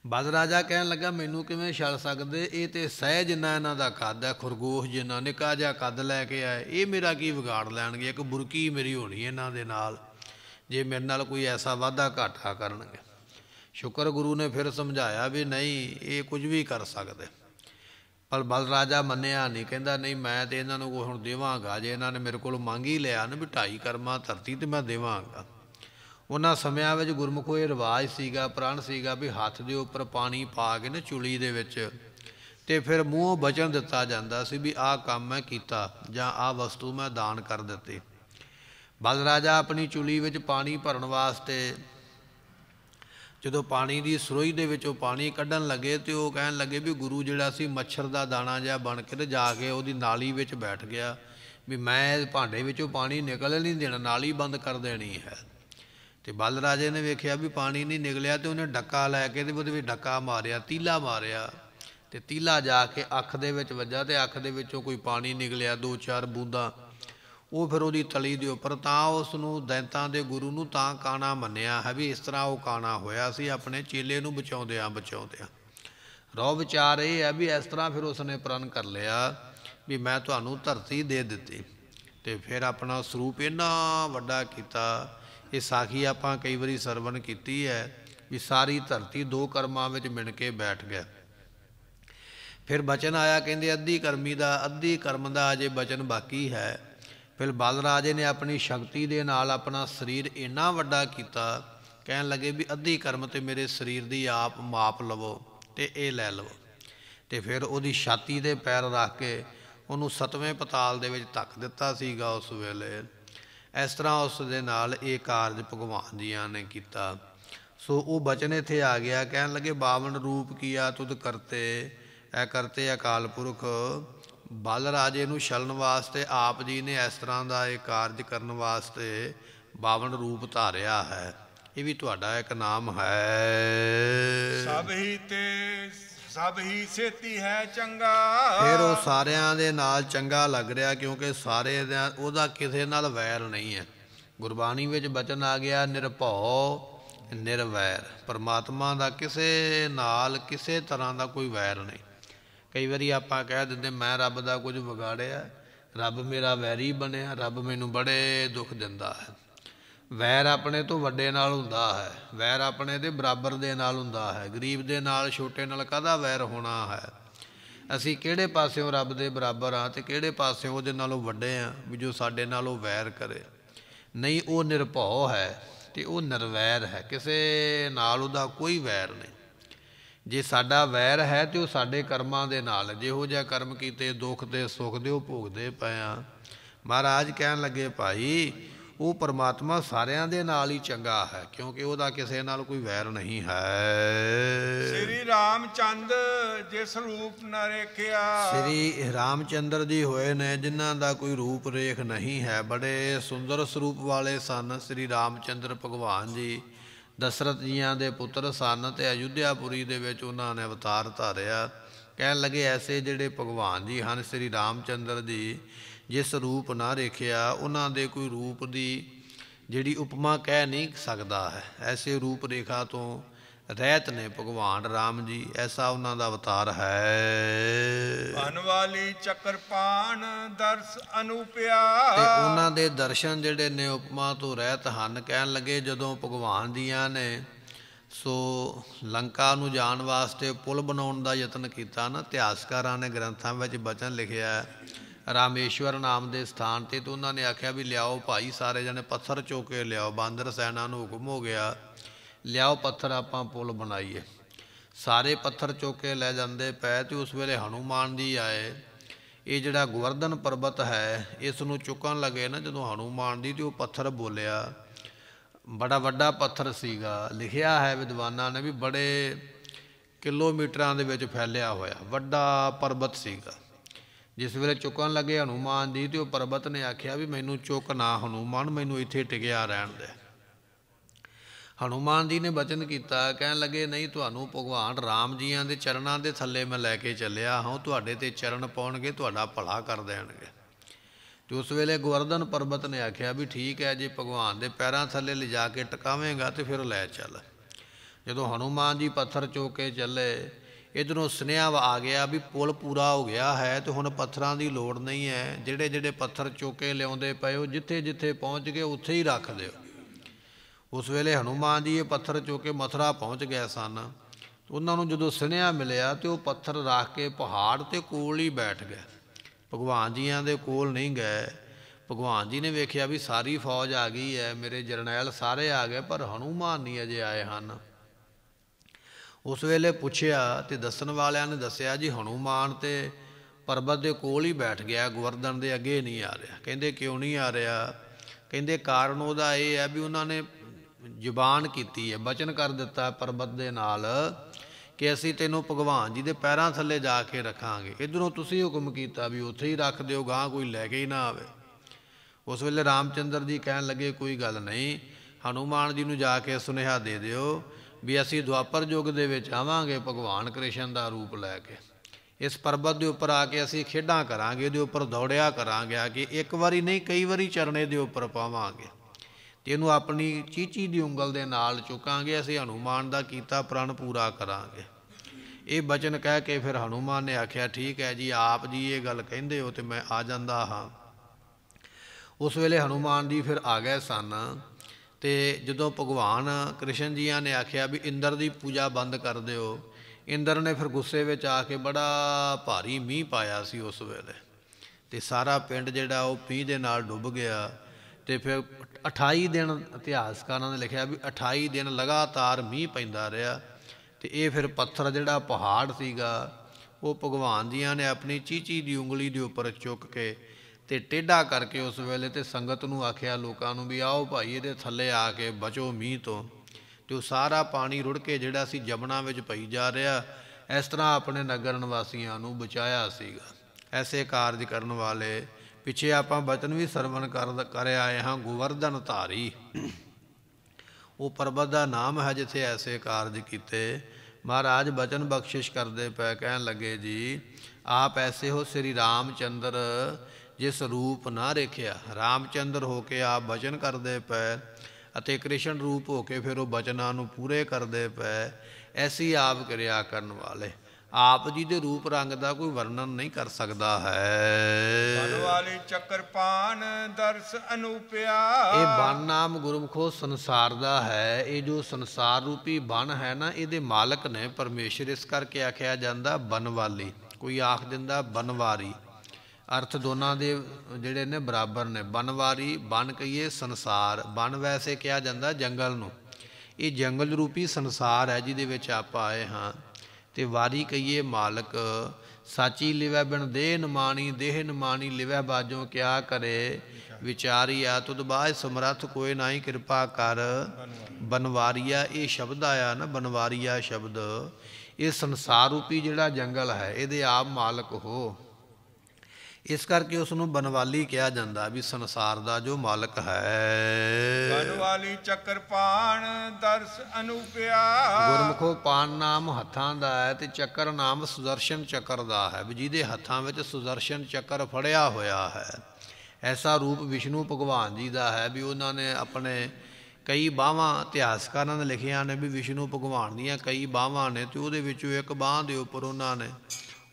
ਬਦ ਰਾਜਾ ਕਹਿਣ ਲੱਗਾ ਮੈਨੂੰ ਕਿਵੇਂ ਛਲ ਸਕਦੇ ਇਹ ਤੇ ਸਹਿਜ ਨਾ ਇਹਨਾਂ ਦਾ ਕੱਦ ਹੈ ਖਰਗੋਸ਼ ਜਿੰਨਾ ਨਿਕਾ ਜਾ ਕੱਦ ਲੈ ਕੇ ਆਏ ਇਹ ਮੇਰਾ ਕੀ ਵਿਗਾੜ ਲੈਣਗੇ ਇੱਕ ਬੁਰਕੀ ਮੇਰੀ ਹੋਣੀ ਇਹਨਾਂ ਦੇ ਨਾਲ ਜੇ ਮੇਰੇ ਨਾਲ ਕੋਈ ਐਸਾ ਵਾਅਦਾ ਘਾਟਾ ਕਰਨਗੇ ਸ਼ੁਕਰ ਗੁਰੂ ਨੇ ਫਿਰ ਸਮਝਾਇਆ ਵੀ ਨਹੀਂ ਇਹ ਕੁਝ ਵੀ ਕਰ ਸਕਦੇ ਪਰ ਬਲ ਰਾਜਾ ਮੰਨਿਆ ਨਹੀਂ ਕਹਿੰਦਾ ਨਹੀਂ ਮੈਂ ਤੇ ਇਹਨਾਂ ਨੂੰ ਹੁਣ ਦੇਵਾਂਗਾ ਜੇ ਇਹਨਾਂ ਨੇ ਮੇਰੇ ਕੋਲ ਮੰਗ ਹੀ ਲਿਆ ਨਾ ਵੀ ਢਾਈ ਕਰਮਾ ਧਰਤੀ ਤੇ ਮੈਂ ਦੇਵਾਂਗਾ ਉਹਨਾਂ ਸਮਿਆਂ ਵਿੱਚ ਗੁਰਮੁਖੋ ਇਹ ਰਿਵਾਜ ਸੀਗਾ ਪ੍ਰਣ ਸੀਗਾ ਵੀ ਹੱਥ ਦੇ ਉੱਪਰ ਪਾਣੀ ਪਾ ਕੇ ਨਾ ਚੁਲੀ ਦੇ ਵਿੱਚ ਤੇ ਫਿਰ ਮੂੰਹੋਂ ਬਚਨ ਦਿੱਤਾ ਜਾਂਦਾ ਸੀ ਵੀ ਆਹ ਕੰਮ ਮੈਂ ਕੀਤਾ ਜਾਂ ਆਹ ਵਸਤੂ ਮੈਂ ਦਾਨ ਕਰ ਦਿੱਤੀ ਬਲ ਰਾਜਾ ਆਪਣੀ ਚੁਲੀ ਵਿੱਚ ਪਾਣੀ ਭਰਨ ਵਾਸਤੇ ਜਦੋਂ ਪਾਣੀ ਦੀ ਸਰੋਈ ਦੇ ਵਿੱਚੋਂ ਪਾਣੀ ਕੱਢਣ ਲੱਗੇ ਤੇ ਉਹ ਕਹਿਣ ਲੱਗੇ ਵੀ ਗੁਰੂ ਜਿਹੜਾ ਸੀ ਮੱਛਰ ਦਾ ਦਾਣਾ ਜਿਹਾ ਬਣ ਕੇ ਤੇ ਜਾ ਕੇ ਉਹਦੀ ਨਾਲੀ ਵਿੱਚ ਬੈਠ ਗਿਆ ਵੀ ਮੈਂ ਭਾਂਡੇ ਵਿੱਚੋਂ ਪਾਣੀ ਨਿਕਲ ਨਹੀਂ ਦੇਣਾ ਨਾਲੀ ਬੰਦ ਕਰ ਦੇਣੀ ਹੈ ਤੇ ਬਲ ਰਾਜੇ ਨੇ ਵੇਖਿਆ ਵੀ ਪਾਣੀ ਨਹੀਂ ਨਿਕਲਿਆ ਤੇ ਉਹਨੇ ਡੱਕਾ ਲੈ ਕੇ ਤੇ ਉਹਦੇ ਵਿੱਚ ਡੱਕਾ ਮਾਰਿਆ ਤੀਲਾ ਮਾਰਿਆ ਤੇ ਤੀਲਾ ਜਾ ਕੇ ਅੱਖ ਦੇ ਵਿੱਚ ਵੱਜਾ ਤੇ ਅੱਖ ਦੇ ਵਿੱਚੋਂ ਕੋਈ ਪਾਣੀ ਨਿਕਲਿਆ ਦੋ ਚਾਰ ਬੂੰਦਾਂ ਉਹ ਫਿਰ ਉਹਦੀ ਤਲੀ ਦੇ ਉੱਪਰ ਤਾਂ ਉਸ ਨੂੰ ਦੈਂਤਾਂ ਦੇ ਗੁਰੂ ਨੂੰ ਤਾਂ ਕਾਣਾ ਮੰਨਿਆ ਹੈ ਵੀ ਇਸ ਤਰ੍ਹਾਂ ਉਹ ਕਾਣਾ ਹੋਇਆ ਸੀ ਆਪਣੇ ਚੇਲੇ ਨੂੰ ਬਚਾਉਂਦੇ ਆ ਬਚਾਉਂਦੇ ਆ ਰੋ ਵਿਚਾਰ ਇਹ ਹੈ ਵੀ ਇਸ ਤਰ੍ਹਾਂ ਫਿਰ ਉਸ ਨੇ ਪ੍ਰਣ ਕਰ ਲਿਆ ਵੀ ਮੈਂ ਤੁਹਾਨੂੰ ਧਰਤੀ ਦੇ ਦਿੱਤੀ ਤੇ ਫਿਰ ਆਪਣਾ ਸਰੂਪ ਇੰਨਾ ਵੱਡਾ ਕੀਤਾ ਇਹ ਸਾਖੀ ਆਪਾਂ ਕਈ ਵਾਰੀ ਸਰਵਣ ਕੀਤੀ ਹੈ ਵੀ ਸਾਰੀ ਧਰਤੀ ਦੋ ਕਰਮਾਂ ਵਿੱਚ ਮਿਣ ਕੇ ਬੈਠ ਗਿਆ ਫਿਰ ਬਚਨ ਆਇਆ ਕਹਿੰਦੇ ਅੱਧੀ ਕਰਮੀ ਦਾ ਅੱਧੀ ਕਰਮ ਦਾ ਅਜੇ ਬਚਨ ਬਾਕੀ ਹੈ ਫਿਰ ਰਾਜੇ ਨੇ ਆਪਣੀ ਸ਼ਕਤੀ ਦੇ ਨਾਲ ਆਪਣਾ ਸਰੀਰ ਇੰਨਾ ਵੱਡਾ ਕੀਤਾ ਕਹਿਣ ਲੱਗੇ ਵੀ ਅੱਧੀ ਕਰਮ ਤੇ ਮੇਰੇ ਸਰੀਰ ਦੀ ਆਪ ਮਾਪ ਲਵੋ ਤੇ ਇਹ ਲੈ ਲਵੋ ਤੇ ਫਿਰ ਉਹਦੀ ਛਾਤੀ ਦੇ ਪੈਰ ਰੱਖ ਕੇ ਉਹਨੂੰ ਸਤਵੇਂ ਪਤਾਲ ਦੇ ਵਿੱਚ ਧੱਕ ਦਿੱਤਾ ਸੀਗਾ ਉਸ ਵੇਲੇ ਇਸ ਤਰ੍ਹਾਂ ਉਸ ਦੇ ਨਾਲ ਇਹ ਕਾਰਜ ਭਗਵਾਨ ਜੀਆਂ ਨੇ ਕੀਤਾ ਸੋ ਉਹ ਬਚਨ ਇੱਥੇ ਆ ਗਿਆ ਕਹਿਣ ਲੱਗੇ ਬਾਵਨ ਰੂਪ ਕੀਆ ਤੁਧ ਕਰਤੇ ਐ ਕਰਤੇ ਅਕਾਲ ਪੁਰਖ ਬਲ ਰਾਜੇ ਨੂੰ ਛਲਣ ਵਾਸਤੇ ਆਪ ਜੀ ਨੇ ਇਸ ਤਰ੍ਹਾਂ ਦਾ ਇਹ ਕਾਰਜ ਕਰਨ ਵਾਸਤੇ 52 ਰੂਪ ਧਾਰਿਆ ਹੈ ਇਹ ਵੀ ਤੁਹਾਡਾ ਇੱਕ ਨਾਮ ਹੈ ਸਭ ਹੀ ਤੇ ਸਭ ਹੀ ਸੇਤੀ ਹੈ ਚੰਗਾ ਫਿਰ ਉਹ ਸਾਰਿਆਂ ਦੇ ਨਾਲ ਚੰਗਾ ਲੱਗ ਰਿਹਾ ਕਿਉਂਕਿ ਸਾਰੇ ਦਾ ਉਹਦਾ ਕਿਸੇ ਨਾਲ ਵੈਰ ਨਹੀਂ ਹੈ ਗੁਰਬਾਣੀ ਵਿੱਚ ਬਚਨ ਆ ਗਿਆ ਨਿਰਭਉ ਨਿਰਵੈਰ ਪਰਮਾਤਮਾ ਦਾ ਕਿਸੇ ਨਾਲ ਕਿਸੇ ਤਰ੍ਹਾਂ ਦਾ ਕੋਈ ਵੈਰ ਨਹੀਂ ਕਈ ਵਾਰੀ ਆਪਾਂ ਕਹਿ ਦਿੰਦੇ ਮੈਂ ਰੱਬ ਦਾ ਕੁਝ ਵਿਗਾੜਿਆ ਰੱਬ ਮੇਰਾ ਵੈਰੀ ਬਣਿਆ ਰੱਬ ਮੈਨੂੰ ਬੜੇ ਦੁੱਖ ਦਿੰਦਾ ਹੈ ਵੈਰ ਆਪਣੇ ਤੋਂ ਵੱਡੇ ਨਾਲ ਹੁੰਦਾ ਹੈ ਵੈਰ ਆਪਣੇ ਦੇ ਬਰਾਬਰ ਦੇ ਨਾਲ ਹੁੰਦਾ ਹੈ ਗਰੀਬ ਦੇ ਨਾਲ ਛੋਟੇ ਨਾਲ ਕਦਾ ਵੈਰ ਹੋਣਾ ਹੈ ਅਸੀਂ ਕਿਹੜੇ ਪਾਸਿਓਂ ਰੱਬ ਦੇ ਬਰਾਬਰ ਆ ਤੇ ਕਿਹੜੇ ਪਾਸਿਓਂ ਉਹਦੇ ਨਾਲੋਂ ਵੱਡੇ ਆ ਵੀ ਜੋ ਸਾਡੇ ਨਾਲ ਉਹ ਵੈਰ ਕਰੇ ਨਹੀਂ ਉਹ ਨਿਰਭਉ ਹੈ ਤੇ ਉਹ ਨਿਰਵੈਰ ਹੈ ਕਿਸੇ ਨਾਲ ਉਹਦਾ ਕੋਈ ਵੈਰ ਨਹੀਂ ਜੇ ਸਾਡਾ ਵੈਰ ਹੈ ਤੇ ਉਹ ਸਾਡੇ ਕਰਮਾਂ ਦੇ ਨਾਲ ਜਿਹੋ ਜਿਹਾ ਕਰਮ ਕੀਤੇ ਦੁੱਖ ਤੇ ਸੁੱਖ ਦੇ ਉਹ ਭੋਗਦੇ ਪਿਆ ਮਹਾਰਾਜ ਕਹਿਣ ਲੱਗੇ ਭਾਈ ਉਹ ਪਰਮਾਤਮਾ ਸਾਰਿਆਂ ਦੇ ਨਾਲ ਹੀ ਚੰਗਾ ਹੈ ਕਿਉਂਕਿ ਉਹਦਾ ਕਿਸੇ ਨਾਲ ਕੋਈ ਵੈਰ ਨਹੀਂ ਹੈ ਸ੍ਰੀ ਰਾਮਚੰਦ ਜਿਸ ਰੂਪ ਨਾ ਰੇਖਿਆ ਸ੍ਰੀ ਰਾਮਚੰਦਰ ਜੀ ਹੋਏ ਨੇ ਜਿਨ੍ਹਾਂ ਦਾ ਕੋਈ ਰੂਪ ਰੇਖ ਨਹੀਂ ਹੈ ਬੜੇ ਸੁੰਦਰ ਸਰੂਪ ਵਾਲੇ ਸਨ ਸ੍ਰੀ ਰਾਮਚੰਦਰ ਭਗਵਾਨ ਜੀ ਦਸ਼ਰਤ ਜੀਆਂ ਦੇ ਪੁੱਤਰ ਸਨ ਤੇ ਅਯੁੱਧਿਆਪੁਰੀ ਦੇ ਵਿੱਚ ਉਹਨਾਂ ਨੇ ਅਵਤਾਰ ਧਾਰਿਆ ਕਹਿਣ ਲੱਗੇ ਐਸੇ ਜਿਹੜੇ ਭਗਵਾਨ ਜੀ ਹਨ ਸ੍ਰੀ ਰਾਮਚੰਦਰ ਜੀ ਜਿਸ ਰੂਪ ਨਾ ਰੇਖਿਆ ਉਹਨਾਂ ਦੇ ਕੋਈ ਰੂਪ ਦੀ ਜਿਹੜੀ ਉਪਮਾ ਕਹਿ ਨਹੀਂ ਸਕਦਾ ਹੈ ਐਸੇ ਰੂਪ ਰੇਖਾ ਤੋਂ ਰਹਿਤ ਨੇ ਭਗਵਾਨ ਰਾਮ ਜੀ ਐਸਾ ਉਹਨਾਂ ਦਾ ਅਵਤਾਰ ਹੈ ਵਾਲੀ ਚੱਕਰਪਾਨ ਦਰਸ ਅਨੂਪਿਆ ਤੇ ਉਹਨਾਂ ਦੇ ਦਰਸ਼ਨ ਜਿਹੜੇ ਨੇ ਉਪਮਾ ਤੋਂ ਰਹਿਤ ਹਨ ਕਹਿਣ ਲੱਗੇ ਜਦੋਂ ਭਗਵਾਨ ਦੀਆਂ ਨੇ ਸੋ ਲੰਕਾ ਨੂੰ ਜਾਣ ਵਾਸਤੇ ਪੁਲ ਬਣਾਉਣ ਦਾ ਯਤਨ ਕੀਤਾ ਨਾ ਇਤਿਹਾਸਕਾਰਾਂ ਨੇ ਗ੍ਰੰਥਾਂ ਵਿੱਚ ਬਚਨ ਲਿਖਿਆ ਹੈ ਰਾਮੇਸ਼ਵਰ ਨਾਮ ਦੇ ਸਥਾਨ ਤੇ ਤੇ ਉਹਨਾਂ ਨੇ ਆਖਿਆ ਵੀ ਲਿਆਓ ਭਾਈ ਸਾਰੇ ਜਣੇ ਪੱਥਰ ਚੋਕੇ ਲਿਆਓ ਬਾਂਦਰ ਸੈਨਾ ਨੂੰ ਹੁਕਮ ਹੋ ਗਿਆ ਲਿਆਓ ਪੱਥਰ ਆਪਾਂ ਪੁਲ ਬਣਾਈਏ ਸਾਰੇ ਪੱਥਰ ਚੁੱਕ ਕੇ ਲੈ ਜਾਂਦੇ ਪੈ ਤੇ ਉਸ ਵੇਲੇ ਹਨੂਮਾਨ ਜੀ ਆਏ ਇਹ ਜਿਹੜਾ ਗਵਰਧਨ ਪਰਬਤ ਹੈ ਇਸ ਨੂੰ ਚੁੱਕਣ ਲੱਗੇ ਨਾ ਜਦੋਂ ਹਨੂਮਾਨ ਜੀ ਤੇ ਉਹ ਪੱਥਰ ਬੋਲਿਆ ਬੜਾ ਵੱਡਾ ਪੱਥਰ ਸੀਗਾ ਲਿਖਿਆ ਹੈ ਵਿਦਵਾਨਾਂ ਨੇ ਵੀ ਬੜੇ ਕਿਲੋਮੀਟਰਾਂ ਦੇ ਵਿੱਚ ਫੈਲਿਆ ਹੋਇਆ ਵੱਡਾ ਪਰਬਤ ਸੀਗਾ ਜਿਸ ਵੇਲੇ ਚੁੱਕਣ ਲੱਗੇ ਹਨੂਮਾਨ ਜੀ ਤੇ ਉਹ ਪਰਬਤ ਨੇ ਆਖਿਆ ਵੀ ਮੈਨੂੰ ਚੁੱਕ ਨਾ ਹਨੂਮਾਨ ਮੈਨੂੰ ਇੱਥੇ ਟਿਕਿਆ ਰਹਿਣ ਦੇ ਹਨੂਮਾਨ ਜੀ ਨੇ ਬਚਨ ਕੀਤਾ ਕਹਿਣ ਲੱਗੇ ਨਹੀਂ ਤੁਹਾਨੂੰ ਭਗਵਾਨ ਰਾਮ ਜੀਆਂ ਦੇ ਚਰਨਾਂ ਦੇ ਥੱਲੇ ਮੈਂ ਲੈ ਕੇ ਚੱਲਿਆ ਹਾਂ ਤੁਹਾਡੇ ਤੇ ਚਰਨ ਪਾਉਣਗੇ ਤੁਹਾਡਾ ਭਲਾ ਕਰ ਦੇਣਗੇ ਤੇ ਉਸ ਵੇਲੇ ਗਵਰਧਨ ਪਰਬਤ ਨੇ ਆਖਿਆ ਵੀ ਠੀਕ ਹੈ ਜੇ ਭਗਵਾਨ ਦੇ ਪੈਰਾਂ ਥੱਲੇ ਲਿਜਾ ਕੇ ਟਿਕਾਵੇਂਗਾ ਤੇ ਫਿਰ ਲੈ ਚੱਲ ਜਦੋਂ ਹਨੂਮਾਨ ਜੀ ਪੱਥਰ ਚੋਕ ਕੇ ਚੱਲੇ ਇਧਰੋਂ ਸੁਨੇਹਾ ਆ ਗਿਆ ਵੀ ਪੁਲ ਪੂਰਾ ਹੋ ਗਿਆ ਹੈ ਤੇ ਹੁਣ ਪੱਥਰਾਂ ਦੀ ਲੋੜ ਨਹੀਂ ਹੈ ਜਿਹੜੇ ਜਿਹੜੇ ਪੱਥਰ ਚੋਕੇ ਲਿਆਉਂਦੇ ਪਏ ਉਹ ਜਿੱਥੇ ਜਿੱਥੇ ਪਹੁੰਚ ਗਏ ਉੱਥੇ ਹੀ ਰੱਖ ਦਿਓ ਉਸ ਵੇਲੇ ਹਨੂਮਾਨ ਜੀ ਇਹ ਪੱਥਰ ਚੋ ਕੇ ਮਥਰਾ ਪਹੁੰਚ ਗਏ ਸਨ ਉਹਨਾਂ ਨੂੰ ਜਦੋਂ ਸੁਨੇਹਾ ਮਿਲਿਆ ਤੇ ਉਹ ਪੱਥਰ ਰੱਖ ਕੇ ਪਹਾੜ ਤੇ ਕੋਲ ਹੀ ਬੈਠ ਗਏ ਭਗਵਾਨ ਜੀਆਂ ਦੇ ਕੋਲ ਨਹੀਂ ਗਏ ਭਗਵਾਨ ਜੀ ਨੇ ਵੇਖਿਆ ਵੀ ਸਾਰੀ ਫੌਜ ਆ ਗਈ ਹੈ ਮੇਰੇ ਜਰਨੈਲ ਸਾਰੇ ਆ ਗਏ ਪਰ ਹਨੂਮਾਨ ਨਹੀਂ ਅਜੇ ਆਏ ਹਨ ਉਸ ਵੇਲੇ ਪੁੱਛਿਆ ਤੇ ਦੱਸਣ ਵਾਲਿਆਂ ਨੇ ਦੱਸਿਆ ਜੀ ਹਨੂਮਾਨ ਤੇ ਪਰਬਤ ਦੇ ਕੋਲ ਹੀ ਬੈਠ ਗਿਆ ਗਵਰਦਨ ਦੇ ਅੱਗੇ ਨਹੀਂ ਆ ਰਿਹਾ ਕਹਿੰਦੇ ਕਿਉਂ ਨਹੀਂ ਆ ਰਿਹਾ ਕਹਿੰਦੇ ਕਾਰਨ ਉਹਦਾ ਇਹ ਹੈ ਵੀ ਉਹਨਾਂ ਨੇ ਜ਼ੁਬਾਨ ਕੀਤੀ ਹੈ ਬਚਨ ਕਰ ਦਿੱਤਾ ਪਰਬਤ ਦੇ ਨਾਲ ਕਿ ਅਸੀਂ ਤੈਨੂੰ ਭਗਵਾਨ ਜੀ ਦੇ ਪੈਰਾਂ ਥੱਲੇ ਜਾ ਕੇ ਰੱਖਾਂਗੇ ਇਧਰੋਂ ਤੁਸੀਂ ਹੁਕਮ ਕੀਤਾ ਵੀ ਉੱਥੇ ਹੀ ਰੱਖ ਦਿਓ ਗਾਂ ਕੋਈ ਲੈ ਕੇ ਹੀ ਨਾ ਆਵੇ ਉਸ ਵੇਲੇ ਰਾਮਚੰਦਰ ਜੀ ਕਹਿਣ ਲੱਗੇ ਕੋਈ ਗੱਲ ਨਹੀਂ ਹਨੂਮਾਨ ਜੀ ਨੂੰ ਜਾ ਕੇ ਸੁਨੇਹਾ ਦੇ ਦਿਓ ਵੀ ਅਸੀਂ ਦੁਆਪਰ ਯੁੱਗ ਦੇ ਵਿੱਚ ਆਵਾਂਗੇ ਭਗਵਾਨ ਕ੍ਰਿਸ਼ਨ ਦਾ ਰੂਪ ਲੈ ਕੇ ਇਸ ਪਰਬਤ ਦੇ ਉੱਪਰ ਆ ਕੇ ਅਸੀਂ ਖੇਡਾਂ ਕਰਾਂਗੇ ਦੇ ਉੱਪਰ ਦੌੜਿਆ ਕਰਾਂਗੇ ਆ ਕਿ ਇੱਕ ਵਾਰੀ ਨਹੀਂ ਕਈ ਵਾਰੀ ਚਰਣੇ ਦੇ ਉੱਪਰ ਪਾਵਾਂਗੇ ਤੇ ਇਹਨੂੰ ਆਪਣੀ ਚੀਚੀ ਦੀ ਉਂਗਲ ਦੇ ਨਾਲ ਚੁਕਾਂਗੇ ਅਸੀਂ ਹਨੂਮਾਨ ਦਾ ਕੀਤਾ ਪ੍ਰਣ ਪੂਰਾ ਕਰਾਂਗੇ ਇਹ ਬਚਨ ਕਹਿ ਕੇ ਫਿਰ ਹਨੂਮਾਨ ਨੇ ਆਖਿਆ ਠੀਕ ਹੈ ਜੀ ਆਪ ਜੀ ਇਹ ਗੱਲ ਕਹਿੰਦੇ ਹੋ ਤੇ ਮੈਂ ਆ ਜਾਂਦਾ ਹਾਂ ਉਸ ਵੇਲੇ ਹਨੂਮਾਨ ਜੀ ਫਿਰ ਆ ਗਏ ਸਨ ਤੇ ਜਦੋਂ ਭਗਵਾਨ ਕ੍ਰਿਸ਼ਨ ਜੀਆਂ ਨੇ ਆਖਿਆ ਵੀ ਇੰਦਰ ਦੀ ਪੂਜਾ ਬੰਦ ਕਰ ਦਿਓ ਇੰਦਰ ਨੇ ਫਿਰ ਗੁੱਸੇ ਵਿੱਚ ਆ ਕੇ ਬੜਾ ਭਾਰੀ ਮੀਂਹ ਪਾਇਆ ਸੀ ਉਸ ਵੇਲੇ ਤੇ ਸਾਰਾ ਪਿੰਡ ਜਿਹੜਾ ਉਹ ਪੀ ਦੇ ਨਾਲ ਡੁੱਬ ਗਿਆ ਤੇ ਫਿਰ 28 ਦਿਨ ਇਤਿਹਾਸਕਾਰਾਂ ਨੇ ਲਿਖਿਆ ਵੀ 28 ਦਿਨ ਲਗਾਤਾਰ ਮੀਂਹ ਪੈਂਦਾ ਰਿਹਾ ਤੇ ਇਹ ਫਿਰ ਪੱਥਰ ਜਿਹੜਾ ਪਹਾੜ ਸੀਗਾ ਉਹ ਭਗਵਾਨ ਜੀਆਂ ਨੇ ਆਪਣੀ ਚੀਚੀ ਦੀ ਉਂਗਲੀ ਦੇ ਉੱਪਰ ਚੁੱਕ ਕੇ ਤੇ ਟੇਡਾ ਕਰਕੇ ਉਸ ਵੇਲੇ ਤੇ ਸੰਗਤ ਨੂੰ ਆਖਿਆ ਲੋਕਾਂ ਨੂੰ ਵੀ ਆਓ ਭਾਈ ਇਹਦੇ ਥੱਲੇ ਆ ਕੇ ਬਚੋ ਮੀਂਹ ਤੋਂ ਤੇ ਉਹ ਸਾਰਾ ਪਾਣੀ ਰੁੜ ਕੇ ਜਿਹੜਾ ਸੀ ਜਮਨਾ ਵਿੱਚ ਪਈ ਜਾ ਰਿਹਾ ਇਸ ਤਰ੍ਹਾਂ ਆਪਣੇ ਨਗਰ ਨਿਵਾਸੀਆਂ ਨੂੰ ਬਚਾਇਆ ਸੀਗਾ ਐਸੇ ਕਾਰਜ ਕਰਨ ਵਾਲੇ ਪਿਛੇ ਆਪਾਂ ਬਚਨ ਵੀ ਸਰਵਣ ਕਰ ਕਰ ਆਏ ਹਾਂ ਗੋਵਰਧਨ ਧਾਰੀ ਉਹ ਪਰਬਤ ਦਾ ਨਾਮ ਹੈ ਜਿੱਥੇ ਐਸੇ ਕਾਰਜ ਕੀਤੇ ਮਹਾਰਾਜ ਬਚਨ ਬਖਸ਼ਿਸ਼ ਕਰਦੇ ਪਏ ਕਹਿਣ ਲੱਗੇ ਜੀ ਆਪ ਐਸੇ ਹੋ ਸ੍ਰੀ ਰਾਮਚੰਦਰ ਜਿਸ ਰੂਪ ਨਾ ਰੇਖਿਆ ਰਾਮਚੰਦਰ ਹੋ ਕੇ ਆਪ ਬਚਨ ਕਰਦੇ ਪਏ ਅਤੇ ਕ੍ਰਿਸ਼ਨ ਰੂਪ ਹੋ ਕੇ ਫਿਰ ਉਹ ਬਚਨਾਂ ਨੂੰ ਪੂਰੇ ਕਰਦੇ ਪਏ ਐਸੀ ਆਪ ਕਿਰਿਆ ਕਰਨ ਵਾਲੇ ਆਪ ਜੀ ਦੇ ਰੂਪ ਰੰਗ ਦਾ ਕੋਈ ਵਰਣਨ ਨਹੀਂ ਕਰ ਸਕਦਾ ਹੈ ਬਨ ਵਾਲੀ ਚੱਕਰਪਾਨ ਦਰਸ ਅਨੂਪਿਆ ਇਹ ਬਨ ਨਾਮ ਗੁਰਮਖੋ ਸੰਸਾਰ ਦਾ ਹੈ ਇਹ ਜੋ ਸੰਸਾਰ ਰੂਪੀ ਬਨ ਹੈ ਨਾ ਇਹਦੇ ਮਾਲਕ ਨੇ ਪਰਮੇਸ਼ਰ ਇਸ ਕਰਕੇ ਆਖਿਆ ਜਾਂਦਾ ਬਨ ਵਾਲੀ ਕੋਈ ਆਖ ਦਿੰਦਾ ਬਨਵਾਰੀ ਅਰਥ ਦੋਨਾਂ ਦੇ ਜਿਹੜੇ ਨੇ ਬਰਾਬਰ ਨੇ ਬਨਵਾਰੀ ਬਨ ਕਹੀਏ ਸੰਸਾਰ ਬਨ ਵੈਸੇ ਕਿਹਾ ਜਾਂਦਾ ਜੰਗਲ ਨੂੰ ਇਹ ਜੰਗਲ ਰੂਪੀ ਸੰਸਾਰ ਹੈ ਜਿਹਦੇ ਵਿੱਚ ਆਪਾਂ ਆਏ ਹਾਂ ਤੇ ਵਾਰੀ ਕਹੀਏ ਮਾਲਕ ਸਾਚੀ ਲਿਵੈ ਬਿਨ ਦੇਹ ਨਮਾਣੀ ਦੇਹ ਨਮਾਣੀ ਲਿਵੈ ਬਾਜੋ ਕਿਆ ਕਰੇ ਵਿਚਾਰੀਆ ਤੁਧ ਬਾਜ ਸਮਰੱਥ ਕੋਏ ਨਾਹੀ ਕਿਰਪਾ ਕਰ ਬਨਵਾਰੀਆ ਇਹ ਸ਼ਬਦ ਆਇਆ ਨਾ ਬਨਵਾਰੀਆ ਸ਼ਬਦ ਇਹ ਸੰਸਾਰ ਰੂਪੀ ਜਿਹੜਾ ਜੰਗਲ ਹੈ ਇਹਦੇ ਆਪ ਮਾਲਕ ਹੋ ਇਸ ਕਰਕੇ ਉਸ ਨੂੰ ਬਨਵਾਲੀ ਕਿਹਾ ਜਾਂਦਾ ਵੀ ਸੰਸਾਰ ਦਾ ਜੋ ਮਾਲਕ ਹੈ ਬਨਵਾਲੀ ਚੱਕਰ ਪਾਣ ਦਰਸ ਅਨੂਪਿਆ ਗੁਰਮਖੋ ਪਾਣ ਨਾਮ ਹੱਥਾਂ ਦਾ ਹੈ ਤੇ ਚੱਕਰ ਨਾਮ ਸੁਦਰਸ਼ਨ ਚੱਕਰ ਦਾ ਹੈ ਵੀ ਜਿਹਦੇ ਹੱਥਾਂ ਵਿੱਚ ਸੁਦਰਸ਼ਨ ਚੱਕਰ ਫੜਿਆ ਹੋਇਆ ਹੈ ਐਸਾ ਰੂਪ ਵਿਸ਼ਨੂੰ ਭਗਵਾਨ ਜੀ ਦਾ ਹੈ ਵੀ ਉਹਨਾਂ ਨੇ ਆਪਣੇ ਕਈ ਬਾਹਾਂ ਇਤਿਹਾਸਕਾਰਾਂ ਨੇ ਲਿਖਿਆ ਨੇ ਵੀ ਵਿਸ਼ਨੂੰ ਭਗਵਾਨ ਦੀਆਂ ਕਈ ਬਾਹਾਂ ਨੇ ਤੇ ਉਹਦੇ ਵਿੱਚੋਂ ਇੱਕ ਬਾਹ ਦੇ ਉੱਪਰ ਉਹਨਾਂ ਨੇ